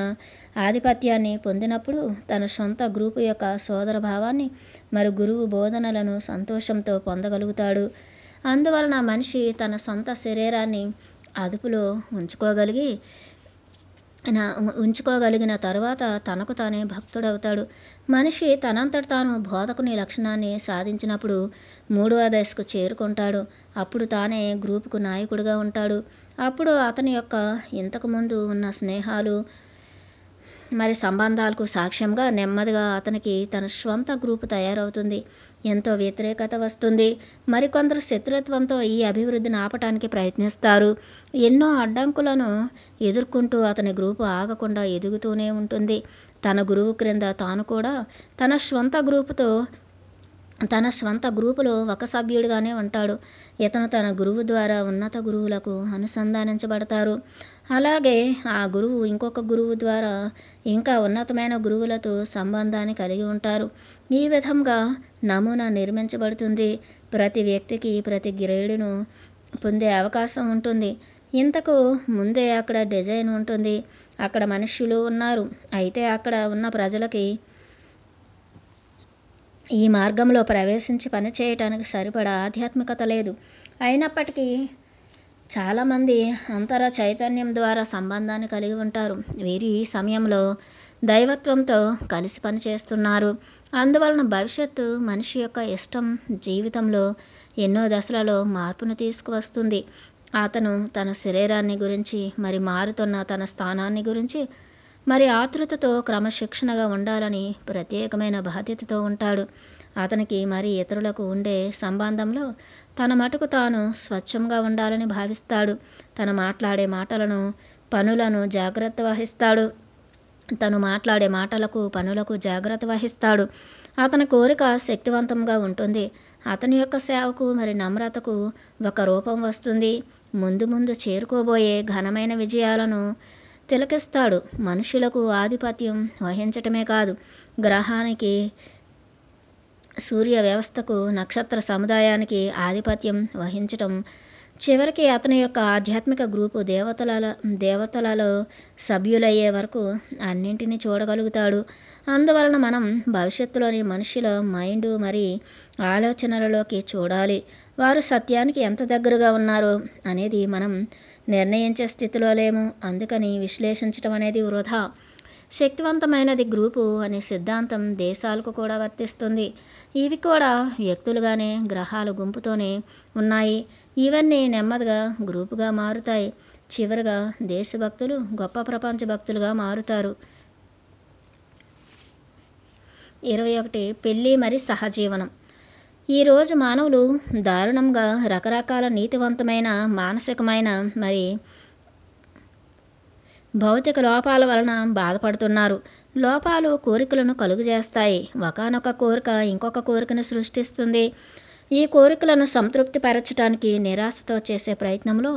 S1: ఆధిపత్యాన్ని పొందినప్పుడు తన సొంత గ్రూపు యొక్క సోదరభావాన్ని మరి గురువు బోధనలను సంతోషంతో పొందగలుగుతాడు అందువలన మనిషి తన సొంత శరీరాన్ని అదుపులో ఉంచుకోగలిగి నా ఉంచుకోగలిగిన తర్వాత తనకు తానే భక్తుడవుతాడు మనిషి తనంతట తాను బోధకుని లక్షణాన్ని సాధించినప్పుడు మూడవ దశకు చేరుకుంటాడు అప్పుడు తానే గ్రూపుకు నాయకుడిగా ఉంటాడు అప్పుడు అతని యొక్క ఇంతకుముందు ఉన్న స్నేహాలు మరి సంబంధాలకు సాక్ష్యంగా నెమ్మదిగా అతనికి తన స్వంత గ్రూపు తయారవుతుంది ఎంతో వ్యతిరేకత వస్తుంది మరికొందరు శత్రుత్వంతో ఈ అభివృద్ధిని ఆపటానికి ప్రయత్నిస్తారు ఎన్నో అడ్డంకులను ఎదుర్కొంటూ అతని గ్రూపు ఆగకుండా ఎదుగుతూనే ఉంటుంది తన గురువు క్రింద తాను కూడా తన స్వంత గ్రూపుతో తన స్వంత గ్రూపులో ఒక సభ్యుడిగానే ఉంటాడు ఇతను తన గురువు ద్వారా ఉన్నత గురువులకు అనుసంధానించబడతారు అలాగే ఆ గురువు ఇంకొక గురువు ద్వారా ఇంకా ఉన్నతమైన గురువులతో సంబంధాన్ని కలిగి ఉంటారు ఈ విధంగా నమూనా నిర్మించబడుతుంది ప్రతి వ్యక్తికి ప్రతి గ్రేడును పొందే అవకాశం ఉంటుంది ఇంతకు ముందే అక్కడ డిజైన్ ఉంటుంది అక్కడ మనుష్యులు ఉన్నారు అయితే అక్కడ ఉన్న ప్రజలకి ఈ మార్గంలో ప్రవేశించి పనిచేయటానికి సరిపడా ఆధ్యాత్మికత లేదు అయినప్పటికీ చాలామంది అంతర చైతన్యం ద్వారా సంబంధాన్ని కలిగి ఉంటారు వీరి ఈ సమయంలో దైవత్వంతో కలిసి పనిచేస్తున్నారు అందువలన భవిష్యత్తు మనిషి యొక్క ఇష్టం జీవితంలో ఎన్నో దశలలో మార్పును తీసుకువస్తుంది అతను తన శరీరాన్ని గురించి మరి మారుతున్న తన స్థానాన్ని గురించి మరి ఆతృతతో క్రమశిక్షణగా ఉండాలని ప్రత్యేకమైన బాధ్యతతో ఉంటాడు అతనికి మరి ఇతరులకు ఉండే సంబంధంలో తన మటుకు తాను స్వచ్ఛంగా ఉండాలని భావిస్తాడు తను మాట్లాడే మాటలను పనులను జాగ్రత్త వహిస్తాడు తను మాట్లాడే మాటలకు పనులకు జాగ్రత్త వహిస్తాడు అతని కోరిక శక్తివంతంగా ఉంటుంది అతని యొక్క సేవకు మరి నమ్రతకు ఒక రూపం వస్తుంది ముందు ముందు చేరుకోబోయే ఘనమైన విజయాలను తిలకిస్తాడు మనుషులకు ఆధిపత్యం వహించటమే కాదు గ్రహానికి సూర్య వ్యవస్థకు నక్షత్ర సముదాయానికి ఆధిపత్యం వహించటం చివరికి అతని యొక్క ఆధ్యాత్మిక గ్రూపు దేవతల దేవతలలో సభ్యులయ్యే వరకు అన్నింటినీ చూడగలుగుతాడు అందువలన మనం భవిష్యత్తులోని మనుషుల మైండ్ మరి ఆలోచనలలోకి చూడాలి వారు సత్యానికి ఎంత దగ్గరగా ఉన్నారో అనేది మనం నిర్ణయించే స్థితిలో లేము అందుకని విశ్లేషించడం అనేది వృధా శక్తివంతమైనది గ్రూపు అనే సిద్ధాంతం దేశాలకు కూడా వర్తిస్తుంది ఇవి కూడా వ్యక్తులుగానే గ్రహాలు గుంపుతోనే ఉన్నాయి ఇవన్నీ నెమ్మదిగా గ్రూపుగా మారుతాయి చివరిగా దేశభక్తులు గొప్ప ప్రపంచ భక్తులుగా మారుతారు ఇరవై ఒకటి పెళ్ళి మరి సహజీవనం ఈరోజు మానవులు దారుణంగా రకరకాల నీతివంతమైన మానసికమైన మరి భౌతిక లోపాల వలన బాధపడుతున్నారు లోపాలు కోరికలను కలుగజేస్తాయి ఒకనొక కోరిక ఇంకొక కోరికను సృష్టిస్తుంది ఈ కోరికలను సంతృప్తిపరచడానికి నిరాశతో చేసే ప్రయత్నంలో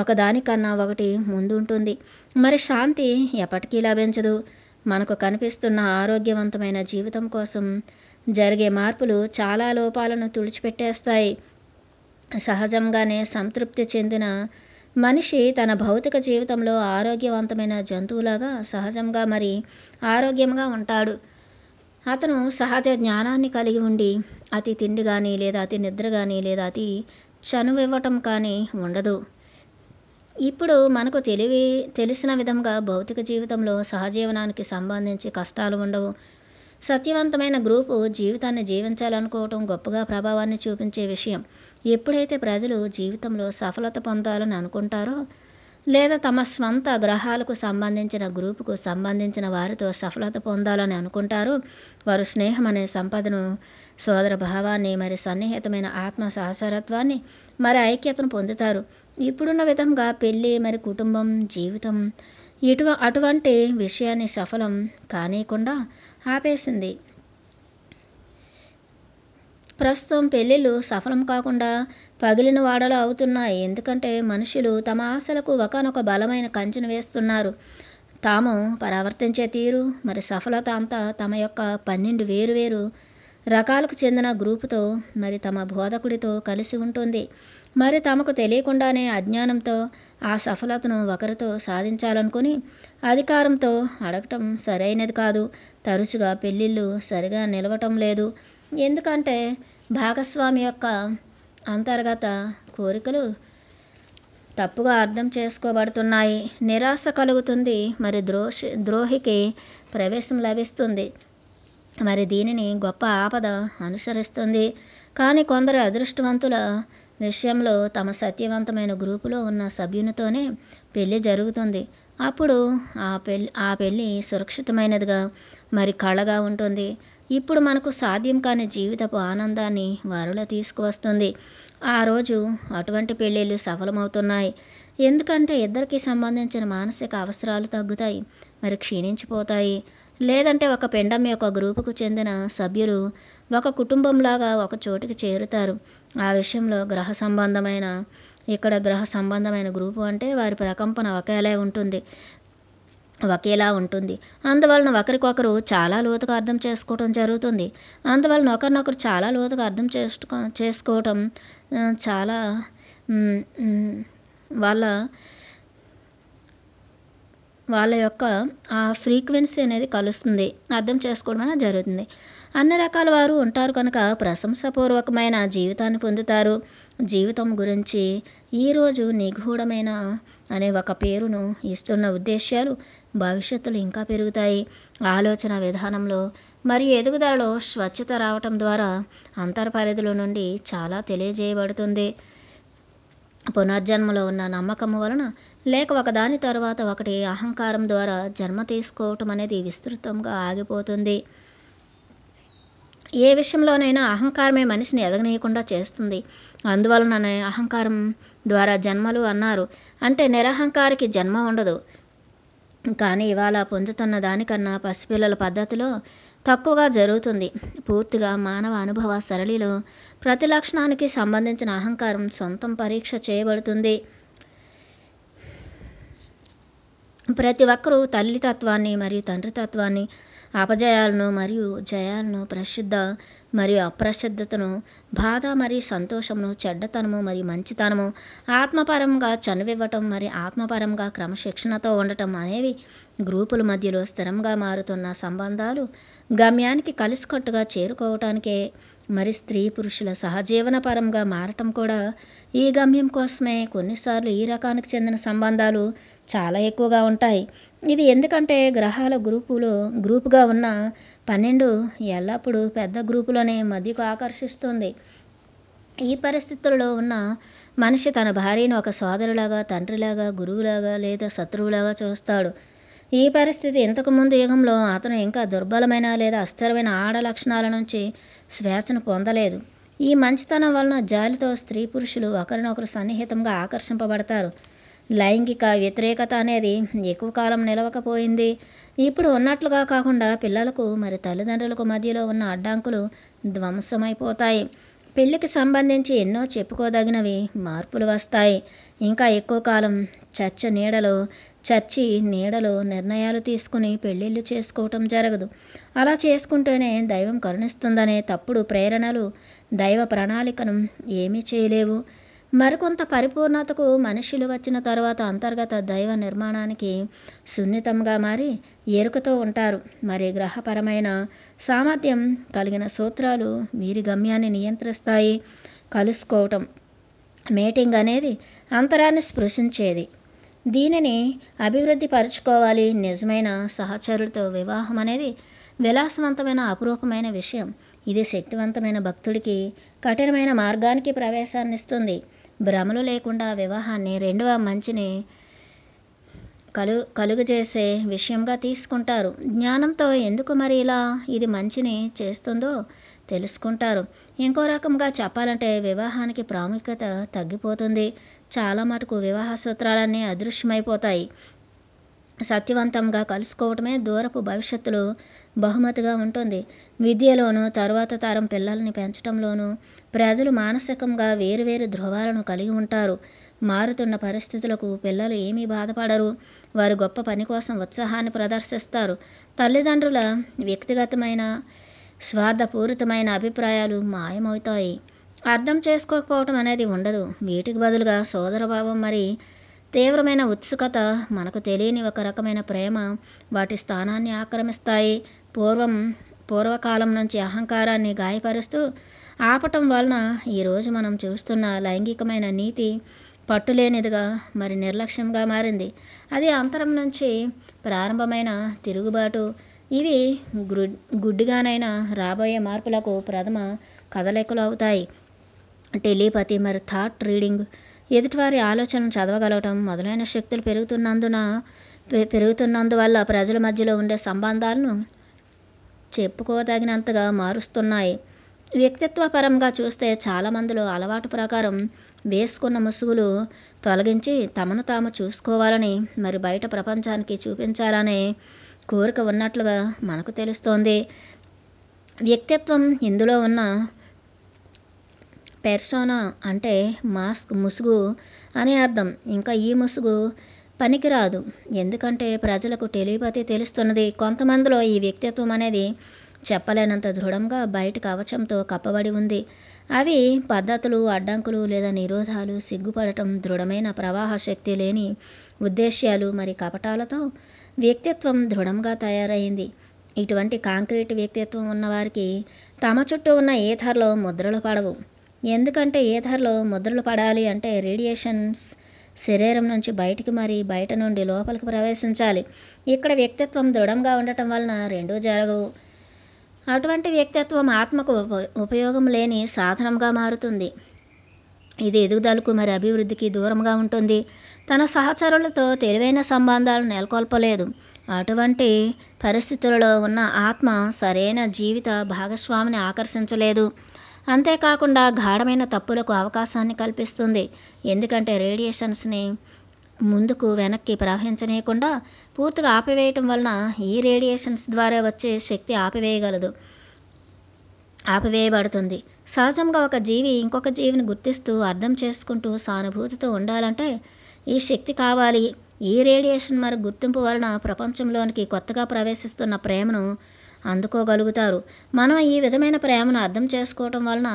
S1: ఒకదానికన్నా ఒకటి ముందుంటుంది మరి శాంతి ఎప్పటికీ లభించదు మనకు కనిపిస్తున్న ఆరోగ్యవంతమైన జీవితం కోసం జరిగే మార్పులు చాలా లోపాలను తుడిచిపెట్టేస్తాయి సహజంగానే సంతృప్తి చెందిన మనిషి తన భౌతిక జీవితంలో ఆరోగ్యవంతమైన జంతువులాగా సహజంగా మరి ఆరోగ్యంగా ఉంటాడు అతను సహజ జ్ఞానాన్ని కలిగి ఉండి అతి తిండి కానీ లేదా అతి నిద్ర కానీ లేదా అతి చనువివ్వటం కానీ ఉండదు ఇప్పుడు మనకు తెలివి తెలిసిన విధంగా భౌతిక జీవితంలో సహజీవనానికి సంబంధించి కష్టాలు ఉండవు సత్యవంతమైన గ్రూపు జీవితాన్ని జీవించాలనుకోవటం గొప్పగా ప్రభావాన్ని చూపించే విషయం ఎప్పుడైతే ప్రజలు జీవితంలో సఫలత పొందాలని అనుకుంటారో లేదా తమ స్వంత గ్రహాలకు సంబంధించిన గ్రూపుకు సంబంధించిన వారితో సఫలత పొందాలని అనుకుంటారు వారు స్నేహం అనే సంపదను సోదర భావాన్ని మరి సన్నిహితమైన ఆత్మ సహచరత్వాన్ని మరి ఐక్యతను పొందుతారు ఇప్పుడున్న విధంగా పెళ్ళి మరి కుటుంబం జీవితం ఇటు అటువంటి విషయాన్ని సఫలం కానీయకుండా ఆపేసింది ప్రస్తుతం పెళ్ళిళ్ళు సఫలం కాకుండా పగిలిన వాడలు అవుతున్నాయి ఎందుకంటే మనుషులు తమ ఆశలకు ఒకనొక బలమైన కంచెను వేస్తున్నారు తాము పరావర్తించే తీరు మరి సఫలత అంతా తమ యొక్క పన్నెండు వేరువేరు రకాలకు చెందిన గ్రూపుతో మరి తమ బోధకుడితో కలిసి ఉంటుంది మరి తమకు తెలియకుండానే అజ్ఞానంతో ఆ సఫలతను ఒకరితో సాధించాలనుకుని అధికారంతో అడగటం సరైనది కాదు తరచుగా పెళ్ళిళ్ళు సరిగా నిలవటం లేదు ఎందుకంటే భాగస్వామి యొక్క అంతర్గత కోరికలు తప్పుగా అర్థం చేసుకోబడుతున్నాయి నిరాశ కలుగుతుంది మరి ద్రోషి ద్రోహికి ప్రవేశం లభిస్తుంది మరి దీనిని గొప్ప ఆపద అనుసరిస్తుంది కానీ కొందరు అదృష్టవంతుల విషయంలో తమ సత్యవంతమైన గ్రూపులో ఉన్న సభ్యునితోనే పెళ్ళి జరుగుతుంది అప్పుడు ఆ పెళ్ళి ఆ పెళ్ళి సురక్షితమైనదిగా మరి కళగా ఉంటుంది ఇప్పుడు మనకు సాధ్యం కాని జీవితపు ఆనందాన్ని వారిలో తీసుకువస్తుంది ఆ రోజు అటువంటి పెళ్ళిళ్ళు సఫలమవుతున్నాయి ఎందుకంటే ఇద్దరికి సంబంధించిన మానసిక అవసరాలు తగ్గుతాయి మరి క్షీణించిపోతాయి లేదంటే ఒక పెండం యొక్క గ్రూపుకు చెందిన సభ్యులు ఒక కుటుంబంలాగా ఒక చోటుకి చేరుతారు ఆ విషయంలో గ్రహ సంబంధమైన ఇక్కడ గ్రహ సంబంధమైన గ్రూపు అంటే వారి ప్రకంపన ఒకేలా ఉంటుంది ఒకేలా ఉంటుంది అందువలన ఒకరికొకరు చాలా లోతుగా అర్థం చేసుకోవటం జరుగుతుంది అందువలన ఒకరినొకరు చాలా లోతుగా అర్థం చేసుకో చేసుకోవటం చాలా వాళ్ళ వాళ్ళ యొక్క ఆ ఫ్రీక్వెన్సీ అనేది కలుస్తుంది అర్థం చేసుకోవడం అనేది జరుగుతుంది అన్ని రకాల వారు ఉంటారు కనుక ప్రశంసపూర్వకమైన జీవితాన్ని పొందుతారు జీవితం గురించి ఈరోజు నిగూఢమైన అనే ఒక పేరును ఇస్తున్న ఉద్దేశ్యాలు భవిష్యత్తులో ఇంకా పెరుగుతాయి ఆలోచన విధానంలో మరియు ఎదుగుదలలో స్వచ్ఛత రావటం ద్వారా అంతర్పరిధుల నుండి చాలా తెలియజేయబడుతుంది పునర్జన్మలో ఉన్న నమ్మకము వలన లేక ఒకదాని తర్వాత ఒకటి అహంకారం ద్వారా జన్మ తీసుకోవటం అనేది విస్తృతంగా ఆగిపోతుంది ఏ విషయంలోనైనా అహంకారమే మనిషిని ఎదగనీయకుండా చేస్తుంది అందువలన అహంకారం ద్వారా జన్మలు అన్నారు అంటే నిరహంకారికి జన్మ ఉండదు కానీ ఇవాళ పొందుతున్న దానికన్నా పసిపిల్లల పద్ధతిలో తక్కువగా జరుగుతుంది పూర్తిగా మానవ అనుభవ సరళిలో ప్రతి లక్షణానికి సంబంధించిన అహంకారం సొంతం పరీక్ష చేయబడుతుంది ప్రతి ఒక్కరూ తల్లితత్వాన్ని మరియు తండ్రితత్వాన్ని అపజయాలను మరియు జయాలను ప్రసిద్ధ మరియు అప్రసిద్ధతను బాధ మరియు సంతోషమును చెడ్డతనము మరియు మంచితనము ఆత్మపరంగా చనువివ్వటం మరి ఆత్మపరంగా క్రమశిక్షణతో ఉండటం అనేవి గ్రూపుల మధ్యలో స్థిరంగా మారుతున్న సంబంధాలు గమ్యానికి కలిసికట్టుగా చేరుకోవటానికే మరి స్త్రీ పురుషుల సహజీవనపరంగా మారటం కూడా ఈ గమ్యం కోసమే కొన్నిసార్లు ఈ రకానికి చెందిన సంబంధాలు చాలా ఎక్కువగా ఉంటాయి ఇది ఎందుకంటే గ్రహాల గ్రూపులో గ్రూపుగా ఉన్న పన్నెండు ఎల్లప్పుడూ పెద్ద గ్రూపులోనే మధ్యకు ఆకర్షిస్తుంది ఈ పరిస్థితుల్లో ఉన్న మనిషి తన భార్యను ఒక సోదరులాగా తండ్రిలాగా గురువులాగా లేదా శత్రువులాగా చూస్తాడు ఈ పరిస్థితి ఇంతకుముందు యుగంలో అతను ఇంకా దుర్బలమైన లేదా అస్థిరమైన ఆడ లక్షణాల నుంచి స్వేచ్ఛను పొందలేదు ఈ మంచితనం వలన జాలితో స్త్రీ పురుషులు ఒకరినొకరు సన్నిహితంగా ఆకర్షింపబడతారు లైంగిక వ్యతిరేకత అనేది ఎక్కువ కాలం నిలవకపోయింది ఇప్పుడు ఉన్నట్లుగా కాకుండా పిల్లలకు మరి తల్లిదండ్రులకు మధ్యలో ఉన్న అడ్డంకులు ధ్వంసమైపోతాయి పెళ్లికి సంబంధించి ఎన్నో చెప్పుకోదగినవి మార్పులు వస్తాయి ఇంకా ఎక్కువ కాలం చర్చ నీడలో చర్చి నీడలో నిర్ణయాలు తీసుకుని పెళ్ళిళ్ళు చేసుకోవటం జరగదు అలా చేసుకుంటేనే దైవం కరుణిస్తుందనే తప్పుడు ప్రేరణలు దైవ ప్రణాళికను ఏమీ చేయలేవు మరికొంత పరిపూర్ణతకు మనుషులు వచ్చిన తర్వాత అంతర్గత దైవ నిర్మాణానికి సున్నితంగా మారి ఎరుకతో ఉంటారు మరి గ్రహపరమైన సామర్థ్యం కలిగిన సూత్రాలు వీరి గమ్యాన్ని నియంత్రిస్తాయి కలుసుకోవటం మీటింగ్ అనేది అంతరాన్ని స్పృశించేది దీనిని అభివృద్ధి పరుచుకోవాలి నిజమైన సహచరులతో వివాహం అనేది విలాసవంతమైన అపురూపమైన విషయం ఇది శక్తివంతమైన భక్తుడికి కఠినమైన మార్గానికి ప్రవేశాన్ని ఇస్తుంది భ్రమలు లేకుండా వివాహాన్ని రెండవ మంచిని కలు కలుగజేసే విషయంగా తీసుకుంటారు జ్ఞానంతో ఎందుకు మరి ఇలా ఇది మంచిని చేస్తుందో తెలుసుకుంటారు ఇంకో రకంగా చెప్పాలంటే వివాహానికి ప్రాముఖ్యత తగ్గిపోతుంది చాలా మటుకు వివాహ సూత్రాలన్నీ అదృశ్యమైపోతాయి సత్యవంతంగా కలుసుకోవటమే దూరపు భవిష్యత్తులో బహుమతిగా ఉంటుంది విద్యలోనూ తరువాత తరం పిల్లల్ని పెంచడంలోనూ ప్రజలు మానసికంగా వేరువేరు ధృవాలను కలిగి ఉంటారు మారుతున్న పరిస్థితులకు పిల్లలు ఏమీ బాధపడరు వారు గొప్ప పని కోసం ఉత్సాహాన్ని ప్రదర్శిస్తారు తల్లిదండ్రుల వ్యక్తిగతమైన స్వార్థపూరితమైన అభిప్రాయాలు మాయమవుతాయి అర్థం చేసుకోకపోవటం అనేది ఉండదు వీటికి బదులుగా సోదరభావం మరి తీవ్రమైన ఉత్సుకత మనకు తెలియని ఒక రకమైన ప్రేమ వాటి స్థానాన్ని ఆక్రమిస్తాయి పూర్వం పూర్వకాలం నుంచి అహంకారాన్ని గాయపరుస్తూ ఆపటం వలన ఈరోజు మనం చూస్తున్న లైంగికమైన నీతి పట్టులేనిదిగా మరి నిర్లక్ష్యంగా మారింది అది అంతరం నుంచి ప్రారంభమైన తిరుగుబాటు ఇవి గుడ్ గుడ్డిగానైనా రాబోయే మార్పులకు ప్రథమ కదలికలు అవుతాయి టెలిపతి మరి థాట్ రీడింగ్ ఎదుటివారి ఆలోచనను చదవగలగటం మొదలైన శక్తులు పెరుగుతున్నందున పెరుగుతున్నందువల్ల ప్రజల మధ్యలో ఉండే సంబంధాలను చెప్పుకోదగినంతగా మారుస్తున్నాయి వ్యక్తిత్వపరంగా చూస్తే చాలామందిలో అలవాటు ప్రకారం వేసుకున్న ముసుగులు తొలగించి తమను తాము చూసుకోవాలని మరి బయట ప్రపంచానికి చూపించాలనే కోరిక ఉన్నట్లుగా మనకు తెలుస్తోంది వ్యక్తిత్వం ఇందులో ఉన్న పెర్సోనా అంటే మాస్క్ ముసుగు అనే అర్థం ఇంకా ఈ ముసుగు పనికిరాదు ఎందుకంటే ప్రజలకు టెలిపతి తెలుస్తున్నది కొంతమందిలో ఈ వ్యక్తిత్వం అనేది చెప్పలేనంత దృఢంగా బయట కవచంతో కప్పబడి ఉంది అవి పద్ధతులు అడ్డంకులు లేదా నిరోధాలు సిగ్గుపడటం దృఢమైన ప్రవాహ శక్తి లేని ఉద్దేశ్యాలు మరి కపటాలతో వ్యక్తిత్వం దృఢంగా తయారైంది ఇటువంటి కాంక్రీట్ వ్యక్తిత్వం ఉన్నవారికి తమ చుట్టూ ఉన్న ఈథర్లో ముద్రలు పడవు ఎందుకంటే ఈథర్లో ముద్రలు పడాలి అంటే రేడియేషన్స్ శరీరం నుంచి బయటికి మరి బయట నుండి లోపలికి ప్రవేశించాలి ఇక్కడ వ్యక్తిత్వం దృఢంగా ఉండటం వలన రెండూ జరగవు అటువంటి వ్యక్తిత్వం ఆత్మకు ఉపయోగం లేని సాధనంగా మారుతుంది ఇది ఎదుగుదలకు మరి అభివృద్ధికి దూరంగా ఉంటుంది తన సహచరులతో తెలివైన సంబంధాలు నెలకొల్పలేదు అటువంటి పరిస్థితులలో ఉన్న ఆత్మ సరైన జీవిత భాగస్వామిని ఆకర్షించలేదు అంతేకాకుండా గాఢమైన తప్పులకు అవకాశాన్ని కల్పిస్తుంది ఎందుకంటే రేడియేషన్స్ని ముందుకు వెనక్కి ప్రవహించనీయకుండా పూర్తిగా ఆపివేయటం వలన ఈ రేడియేషన్స్ ద్వారా వచ్చే శక్తి ఆపివేయగలదు ఆపివేయబడుతుంది సహజంగా ఒక జీవి ఇంకొక జీవిని గుర్తిస్తూ అర్థం చేసుకుంటూ సానుభూతితో ఉండాలంటే ఈ శక్తి కావాలి ఈ రేడియేషన్ మరి గుర్తింపు వలన ప్రపంచంలోనికి కొత్తగా ప్రవేశిస్తున్న ప్రేమను అందుకోగలుగుతారు మనం ఈ విధమైన ప్రేమను అర్థం చేసుకోవటం వలన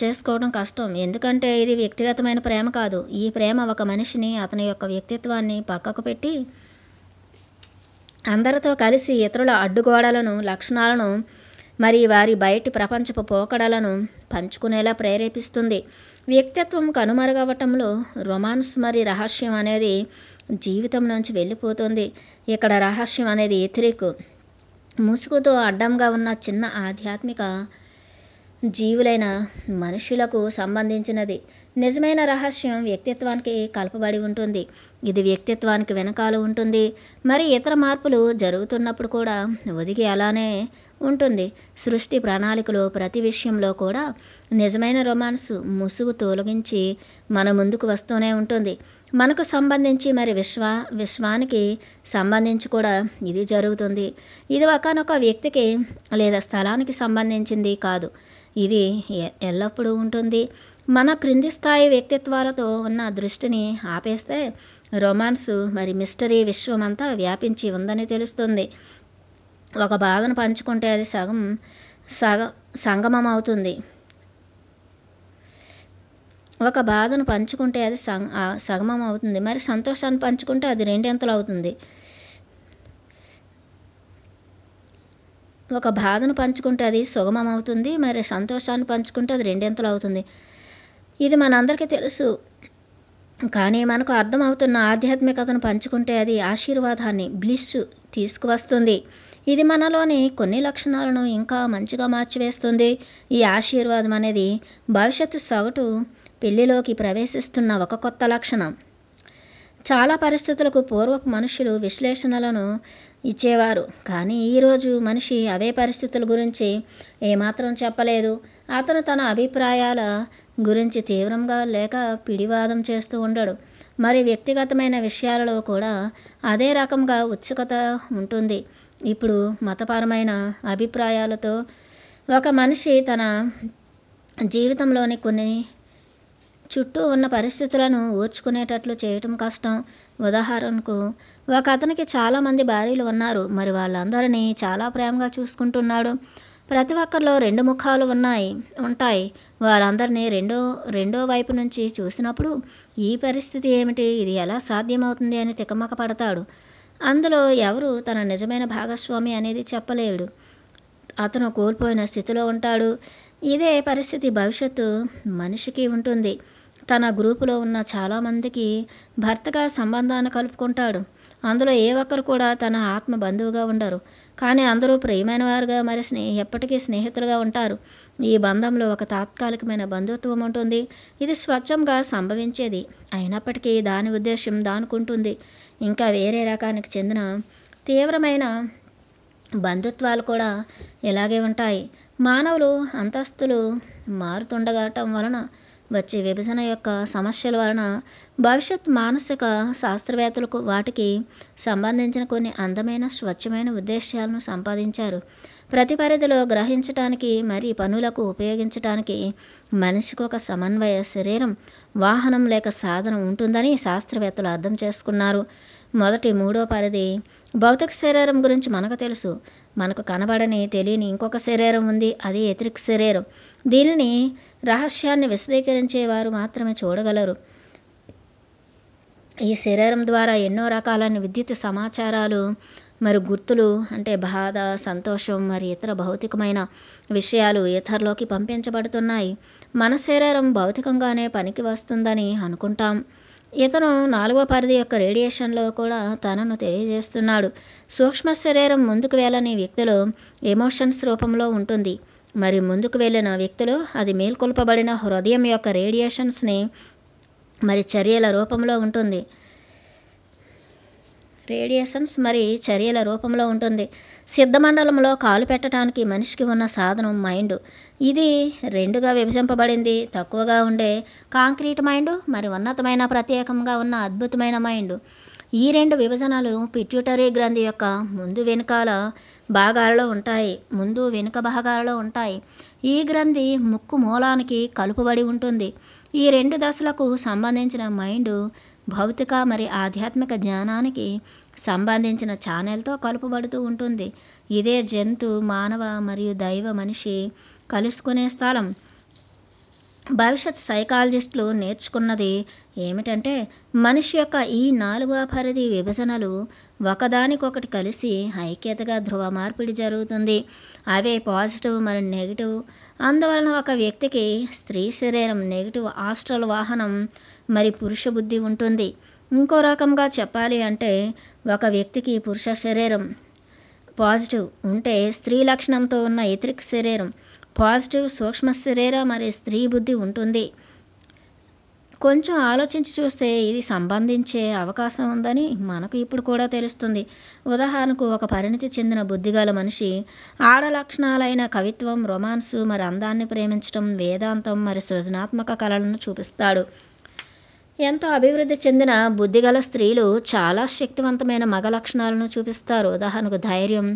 S1: చేసుకోవడం కష్టం ఎందుకంటే ఇది వ్యక్తిగతమైన ప్రేమ కాదు ఈ ప్రేమ ఒక మనిషిని అతని యొక్క వ్యక్తిత్వాన్ని పక్కకు పెట్టి అందరితో కలిసి ఇతరుల అడ్డుగోడలను లక్షణాలను మరి వారి బయటి ప్రపంచపు పోకడలను పంచుకునేలా ప్రేరేపిస్తుంది వ్యక్తిత్వం కనుమరుగవటంలో రొమాన్స్ మరి రహస్యం అనేది జీవితం నుంచి వెళ్ళిపోతుంది ఇక్కడ రహస్యం అనేది ఎథరిక్ ముసుగుతో అడ్డంగా ఉన్న చిన్న ఆధ్యాత్మిక జీవులైన మనుషులకు సంబంధించినది నిజమైన రహస్యం వ్యక్తిత్వానికి కలపబడి ఉంటుంది ఇది వ్యక్తిత్వానికి వెనకాల ఉంటుంది మరి ఇతర మార్పులు జరుగుతున్నప్పుడు కూడా ఒదిగి అలానే ఉంటుంది సృష్టి ప్రణాళికలో ప్రతి విషయంలో కూడా నిజమైన రొమాన్స్ ముసుగు తొలగించి మన ముందుకు వస్తూనే ఉంటుంది మనకు సంబంధించి మరి విశ్వ విశ్వానికి సంబంధించి కూడా ఇది జరుగుతుంది ఇది ఒకనొక వ్యక్తికి లేదా స్థలానికి సంబంధించింది కాదు ఇది ఎల్లప్పుడూ ఉంటుంది మన క్రింది స్థాయి వ్యక్తిత్వాలతో ఉన్న దృష్టిని ఆపేస్తే రొమాన్సు మరి మిస్టరీ విశ్వమంతా వ్యాపించి ఉందని తెలుస్తుంది ఒక బాధను పంచుకుంటే అది సగం సగ సంగమం అవుతుంది ఒక బాధను పంచుకుంటే అది సగమం అవుతుంది మరి సంతోషాన్ని పంచుకుంటే అది రెండింతలు అవుతుంది ఒక బాధను పంచుకుంటే అది సుగమం అవుతుంది మరి సంతోషాన్ని పంచుకుంటే అది రెండింతలు అవుతుంది ఇది మనందరికీ తెలుసు కానీ మనకు అర్థమవుతున్న ఆధ్యాత్మికతను పంచుకుంటే అది ఆశీర్వాదాన్ని బ్లిస్ తీసుకువస్తుంది ఇది మనలోని కొన్ని లక్షణాలను ఇంకా మంచిగా మార్చివేస్తుంది ఈ ఆశీర్వాదం అనేది భవిష్యత్తు సగటు పెళ్లిలోకి ప్రవేశిస్తున్న ఒక కొత్త లక్షణం చాలా పరిస్థితులకు పూర్వపు మనుషులు విశ్లేషణలను ఇచ్చేవారు కానీ ఈరోజు మనిషి అవే పరిస్థితుల గురించి ఏమాత్రం చెప్పలేదు అతను తన అభిప్రాయాల గురించి తీవ్రంగా లేక పిడివాదం చేస్తూ ఉండడు మరి వ్యక్తిగతమైన విషయాలలో కూడా అదే రకంగా ఉత్సుకత ఉంటుంది ఇప్పుడు మతపరమైన అభిప్రాయాలతో ఒక మనిషి తన జీవితంలోని కొన్ని చుట్టూ ఉన్న పరిస్థితులను ఓర్చుకునేటట్లు చేయటం కష్టం ఉదాహరణకు ఒక అతనికి చాలామంది భార్యలు ఉన్నారు మరి వాళ్ళందరినీ చాలా ప్రేమగా చూసుకుంటున్నాడు ప్రతి ఒక్కరిలో రెండు ముఖాలు ఉన్నాయి ఉంటాయి వారందరినీ రెండో రెండో వైపు నుంచి చూసినప్పుడు ఈ పరిస్థితి ఏమిటి ఇది ఎలా సాధ్యమవుతుంది అని తికమక పడతాడు అందులో ఎవరు తన నిజమైన భాగస్వామి అనేది చెప్పలేడు అతను కోల్పోయిన స్థితిలో ఉంటాడు ఇదే పరిస్థితి భవిష్యత్తు మనిషికి ఉంటుంది తన గ్రూపులో ఉన్న చాలామందికి భర్తగా సంబంధాన్ని కలుపుకుంటాడు అందులో ఏ ఒక్కరు కూడా తన ఆత్మ బంధువుగా ఉండరు కానీ అందరూ ప్రియమైన వారుగా మరి స్నే ఎప్పటికీ స్నేహితులుగా ఉంటారు ఈ బంధంలో ఒక తాత్కాలికమైన బంధుత్వం ఉంటుంది ఇది స్వచ్ఛంగా సంభవించేది అయినప్పటికీ దాని ఉద్దేశం దానుకుంటుంది ఇంకా వేరే రకానికి చెందిన తీవ్రమైన బంధుత్వాలు కూడా ఇలాగే ఉంటాయి మానవులు అంతస్తులు మారుతుండగటం వలన వచ్చే విభజన యొక్క సమస్యల వలన భవిష్యత్ మానసిక శాస్త్రవేత్తలకు వాటికి సంబంధించిన కొన్ని అందమైన స్వచ్ఛమైన ఉద్దేశాలను సంపాదించారు ప్రతి పరిధిలో గ్రహించటానికి మరి పనులకు ఉపయోగించటానికి మనిషికి ఒక సమన్వయ శరీరం వాహనం లేక సాధనం ఉంటుందని శాస్త్రవేత్తలు అర్థం చేసుకున్నారు మొదటి మూడో పరిధి భౌతిక శరీరం గురించి మనకు తెలుసు మనకు కనబడని తెలియని ఇంకొక శరీరం ఉంది అది ఎతిరిక్ శరీరం దీనిని రహస్యాన్ని విశదీకరించేవారు మాత్రమే చూడగలరు ఈ శరీరం ద్వారా ఎన్నో రకాలైన విద్యుత్ సమాచారాలు మరి గుర్తులు అంటే బాధ సంతోషం మరి ఇతర భౌతికమైన విషయాలు ఇతరులోకి పంపించబడుతున్నాయి మన శరీరం భౌతికంగానే పనికి వస్తుందని అనుకుంటాం ఇతను నాలుగో పరిధి యొక్క రేడియేషన్లో కూడా తనను తెలియజేస్తున్నాడు సూక్ష్మ శరీరం ముందుకు వేలని వ్యక్తులు ఎమోషన్స్ రూపంలో ఉంటుంది మరి ముందుకు వెళ్ళిన వ్యక్తులు అది మేల్కొల్పబడిన హృదయం యొక్క రేడియేషన్స్ని మరి చర్యల రూపంలో ఉంటుంది రేడియేషన్స్ మరి చర్యల రూపంలో ఉంటుంది సిద్ధమండలంలో కాలు పెట్టడానికి మనిషికి ఉన్న సాధనం మైండ్ ఇది రెండుగా విభజింపబడింది తక్కువగా ఉండే కాంక్రీట్ మైండ్ మరి ఉన్నతమైన ప్రత్యేకంగా ఉన్న అద్భుతమైన మైండ్ ఈ రెండు విభజనలు పిట్యూటరీ గ్రంథి యొక్క ముందు వెనుకాల భాగాలలో ఉంటాయి ముందు వెనుక భాగాలలో ఉంటాయి ఈ గ్రంథి ముక్కు మూలానికి కలుపుబడి ఉంటుంది ఈ రెండు దశలకు సంబంధించిన మైండ్ భౌతిక మరి ఆధ్యాత్మిక జ్ఞానానికి సంబంధించిన ఛానల్తో కలుపుబడుతూ ఉంటుంది ఇదే జంతు మానవ మరియు దైవ మనిషి కలుసుకునే స్థలం భవిష్యత్ సైకాలజిస్టులు నేర్చుకున్నది ఏమిటంటే మనిషి యొక్క ఈ నాలుగవ పరిధి విభజనలు ఒకదానికొకటి కలిసి ఐక్యతగా ధ్రువ మార్పిడి జరుగుతుంది అవే పాజిటివ్ మరియు నెగిటివ్ అందువలన ఒక వ్యక్తికి స్త్రీ శరీరం నెగిటివ్ ఆస్ట్రల్ వాహనం మరి పురుష బుద్ధి ఉంటుంది ఇంకో రకంగా చెప్పాలి అంటే ఒక వ్యక్తికి పురుష శరీరం పాజిటివ్ ఉంటే స్త్రీ లక్షణంతో ఉన్న ఇతరిక్ శరీరం పాజిటివ్ సూక్ష్మ శరీర మరియు స్త్రీ బుద్ధి ఉంటుంది కొంచెం ఆలోచించి చూస్తే ఇది సంబంధించే అవకాశం ఉందని మనకు ఇప్పుడు కూడా తెలుస్తుంది ఉదాహరణకు ఒక పరిణితి చెందిన బుద్ధిగల మనిషి ఆడ లక్షణాలైన కవిత్వం రొమాన్సు మరి అందాన్ని ప్రేమించడం వేదాంతం మరి సృజనాత్మక కళలను చూపిస్తాడు ఎంతో అభివృద్ధి చెందిన బుద్ధిగల స్త్రీలు చాలా శక్తివంతమైన మగ లక్షణాలను చూపిస్తారు ఉదాహరణకు ధైర్యం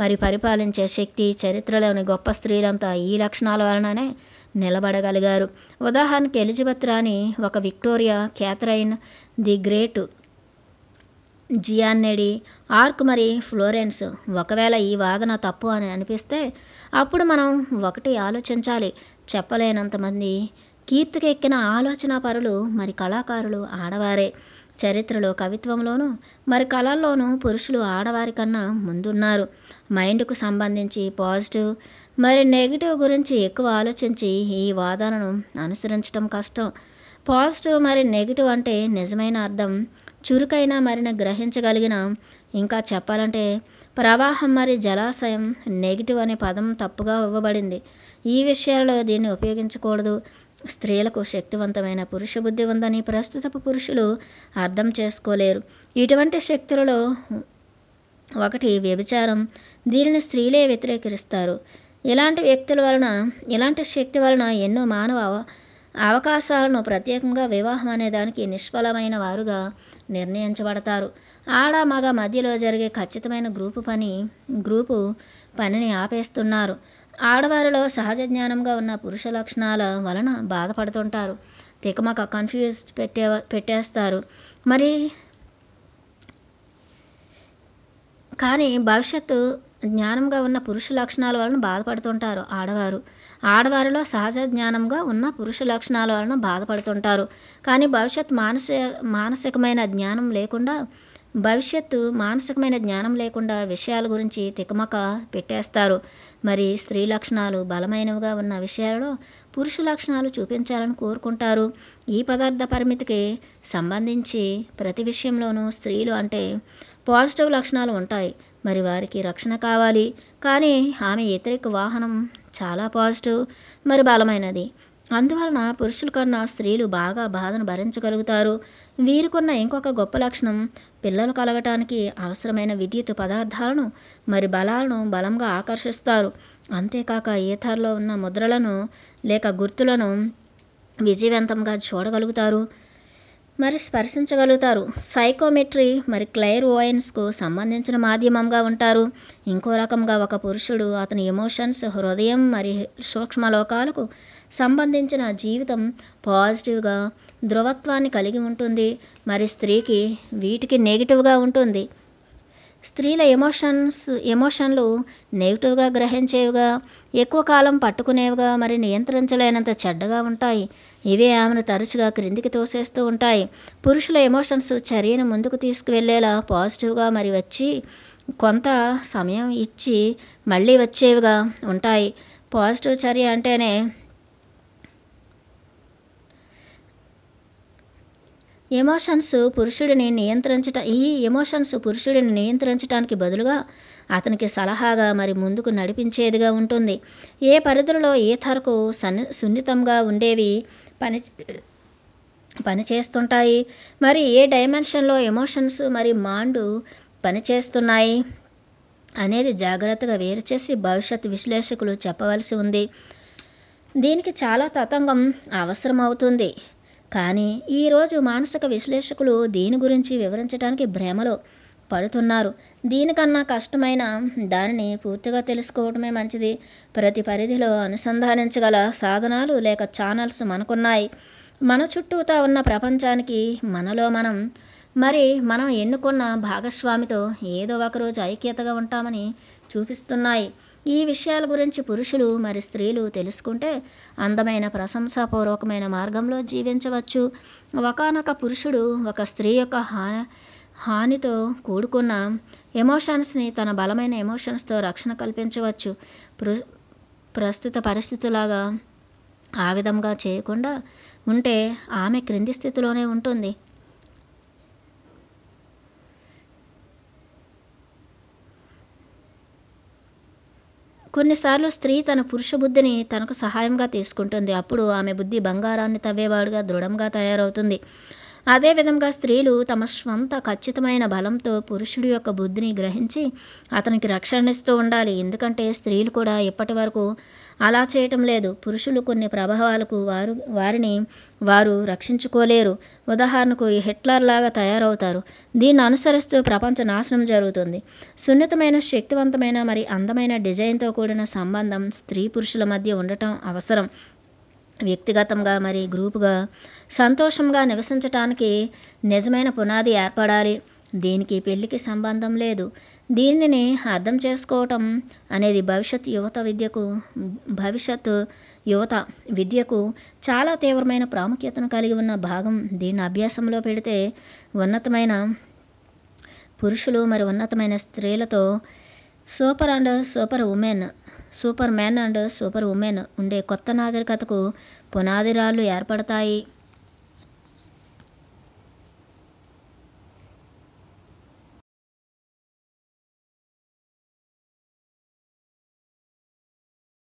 S1: మరి పరిపాలించే శక్తి చరిత్రలోని గొప్ప స్త్రీలంతా ఈ లక్షణాల వలననే నిలబడగలిగారు ఉదాహరణకి ఎలిజబెత్ రాణి ఒక Victoria Catherine the great Jeanne d' Arc మరి ఫ్లోరెన్స్ ఒకవేళ ఈ వాదన తప్పు అని అనిపిస్తే అప్పుడు మనం ఒకటి ఆలోచించాలి చెప్పలేనంతమంది కీర్తికెక్కిన ఆలోచన పరులు మరి కళాకారులు ఆడవారే చరిత్రలో కవిత్వంలోనూ మరి కళల్లోనూ పురుషులు ఆడవారి కన్నా ముందున్నారు మైండ్కు సంబంధించి పాజిటివ్ మరి నెగిటివ్ గురించి ఎక్కువ ఆలోచించి ఈ వాదనను అనుసరించడం కష్టం పాజిటివ్ మరి నెగిటివ్ అంటే నిజమైన అర్థం చురుకైన మరిన గ్రహించగలిగిన ఇంకా చెప్పాలంటే ప్రవాహం మరి జలాశయం నెగిటివ్ అనే పదం తప్పుగా ఇవ్వబడింది ఈ విషయాల్లో దీన్ని ఉపయోగించకూడదు స్త్రీలకు శక్తివంతమైన పురుష బుద్ధి ఉందని ప్రస్తుతపు పురుషులు అర్థం చేసుకోలేరు ఇటువంటి శక్తులలో ఒకటి వ్యభిచారం దీనిని స్త్రీలే వ్యతిరేకిస్తారు ఇలాంటి వ్యక్తుల వలన ఇలాంటి శక్తి వలన ఎన్నో మానవ అవకాశాలను ప్రత్యేకంగా వివాహం అనే దానికి నిష్ఫలమైన వారుగా నిర్ణయించబడతారు ఆడ మగ మధ్యలో జరిగే ఖచ్చితమైన గ్రూపు పని గ్రూపు పనిని ఆపేస్తున్నారు ఆడవారిలో సహజ జ్ఞానంగా ఉన్న పురుష లక్షణాల వలన బాధపడుతుంటారు తికమక కన్ఫ్యూజ్ పెట్టే పెట్టేస్తారు మరి కానీ భవిష్యత్తు జ్ఞానంగా ఉన్న పురుష లక్షణాల వలన బాధపడుతుంటారు ఆడవారు ఆడవారిలో సహజ జ్ఞానంగా ఉన్న పురుష లక్షణాల వలన బాధపడుతుంటారు కానీ భవిష్యత్ మానసిక మానసికమైన జ్ఞానం లేకుండా భవిష్యత్తు మానసికమైన జ్ఞానం లేకుండా విషయాల గురించి తికమక పెట్టేస్తారు మరి స్త్రీ లక్షణాలు బలమైనవిగా ఉన్న విషయాలలో పురుష లక్షణాలు చూపించాలని కోరుకుంటారు ఈ పదార్థ పరిమితికి సంబంధించి ప్రతి విషయంలోనూ స్త్రీలు అంటే పాజిటివ్ లక్షణాలు ఉంటాయి మరి వారికి రక్షణ కావాలి కానీ ఆమె వ్యతిరేక వాహనం చాలా పాజిటివ్ మరి బలమైనది అందువలన పురుషుల కన్నా స్త్రీలు బాగా బాధను భరించగలుగుతారు వీరికున్న ఇంకొక గొప్ప లక్షణం పిల్లలు కలగటానికి అవసరమైన విద్యుత్ పదార్థాలను మరి బలాలను బలంగా ఆకర్షిస్తారు అంతేకాక ఈథర్లో ఉన్న ముద్రలను లేక గుర్తులను విజయవంతంగా చూడగలుగుతారు మరి స్పర్శించగలుగుతారు సైకోమెట్రీ మరి క్లైర్ ఓయన్స్కు సంబంధించిన మాధ్యమంగా ఉంటారు ఇంకో రకంగా ఒక పురుషుడు అతని ఎమోషన్స్ హృదయం మరి సూక్ష్మలోకాలకు సంబంధించిన జీవితం పాజిటివ్గా ధృవత్వాన్ని కలిగి ఉంటుంది మరి స్త్రీకి వీటికి నెగిటివ్గా ఉంటుంది స్త్రీల ఎమోషన్స్ ఎమోషన్లు నెగిటివ్గా గ్రహించేవిగా ఎక్కువ కాలం పట్టుకునేవిగా మరి నియంత్రించలేనంత చెడ్డగా ఉంటాయి ఇవే ఆమెను తరచుగా క్రిందికి తోసేస్తూ ఉంటాయి పురుషుల ఎమోషన్స్ చర్యను ముందుకు తీసుకువెళ్లేలా పాజిటివ్గా మరి వచ్చి కొంత సమయం ఇచ్చి మళ్ళీ వచ్చేవిగా ఉంటాయి పాజిటివ్ చర్య అంటేనే ఎమోషన్స్ పురుషుడిని నియంత్రించట ఈ ఎమోషన్స్ పురుషుడిని నియంత్రించడానికి బదులుగా అతనికి సలహాగా మరి ముందుకు నడిపించేదిగా ఉంటుంది ఏ పరిధులలో ఏ తరకు సన్ని సున్నితంగా ఉండేవి పని పనిచేస్తుంటాయి మరి ఏ డైమెన్షన్లో ఎమోషన్స్ మరి మాండు పనిచేస్తున్నాయి అనేది జాగ్రత్తగా వేరు చేసి భవిష్యత్ విశ్లేషకులు చెప్పవలసి ఉంది దీనికి చాలా తతంగం అవసరమవుతుంది కానీ ఈరోజు మానసిక విశ్లేషకులు దీని గురించి వివరించడానికి భ్రమలో పడుతున్నారు దీనికన్నా కష్టమైన దానిని పూర్తిగా తెలుసుకోవడమే మంచిది ప్రతి పరిధిలో అనుసంధానించగల సాధనాలు లేక ఛానల్స్ మనకున్నాయి మన చుట్టూతా ఉన్న ప్రపంచానికి మనలో మనం మరి మనం ఎన్నుకున్న భాగస్వామితో ఏదో ఒకరోజు ఐక్యతగా ఉంటామని చూపిస్తున్నాయి ఈ విషయాల గురించి పురుషులు మరి స్త్రీలు తెలుసుకుంటే అందమైన ప్రశంసాపూర్వకమైన మార్గంలో జీవించవచ్చు ఒకనొక పురుషుడు ఒక స్త్రీ యొక్క హాని హానితో కూడుకున్న ఎమోషన్స్ని తన బలమైన ఎమోషన్స్తో రక్షణ కల్పించవచ్చు ప్రు ప్రస్తుత పరిస్థితులాగా ఆ విధంగా చేయకుండా ఉంటే ఆమె క్రింది స్థితిలోనే ఉంటుంది కొన్నిసార్లు స్త్రీ తన పురుష బుద్ధిని తనకు సహాయంగా తీసుకుంటుంది అప్పుడు ఆమె బుద్ధి బంగారాన్ని తవ్వేవాడుగా దృఢంగా తయారవుతుంది అదేవిధంగా స్త్రీలు తమ స్వంత ఖచ్చితమైన బలంతో పురుషుడి యొక్క బుద్ధిని గ్రహించి అతనికి రక్షణిస్తూ ఉండాలి ఎందుకంటే స్త్రీలు కూడా ఇప్పటి వరకు అలా చేయటం లేదు పురుషులు కొన్ని ప్రభావాలకు వారు వారిని వారు రక్షించుకోలేరు ఉదాహరణకు హిట్లర్ లాగా తయారవుతారు దీన్ని అనుసరిస్తూ ప్రపంచ నాశనం జరుగుతుంది సున్నితమైన శక్తివంతమైన మరి అందమైన డిజైన్తో కూడిన సంబంధం స్త్రీ పురుషుల మధ్య ఉండటం అవసరం వ్యక్తిగతంగా మరి గ్రూపుగా సంతోషంగా నివసించటానికి నిజమైన పునాది ఏర్పడాలి దీనికి పెళ్లికి సంబంధం లేదు దీనిని అర్థం చేసుకోవటం అనేది భవిష్యత్ యువత విద్యకు భవిష్యత్ యువత విద్యకు చాలా తీవ్రమైన ప్రాముఖ్యతను కలిగి ఉన్న భాగం దీన్ని అభ్యాసంలో పెడితే ఉన్నతమైన పురుషులు మరి ఉన్నతమైన స్త్రీలతో super and super women super man and super women ఉండే కొత్త నాగరికతకు పునాదిరాళ్ళు ఏర్పడతాయి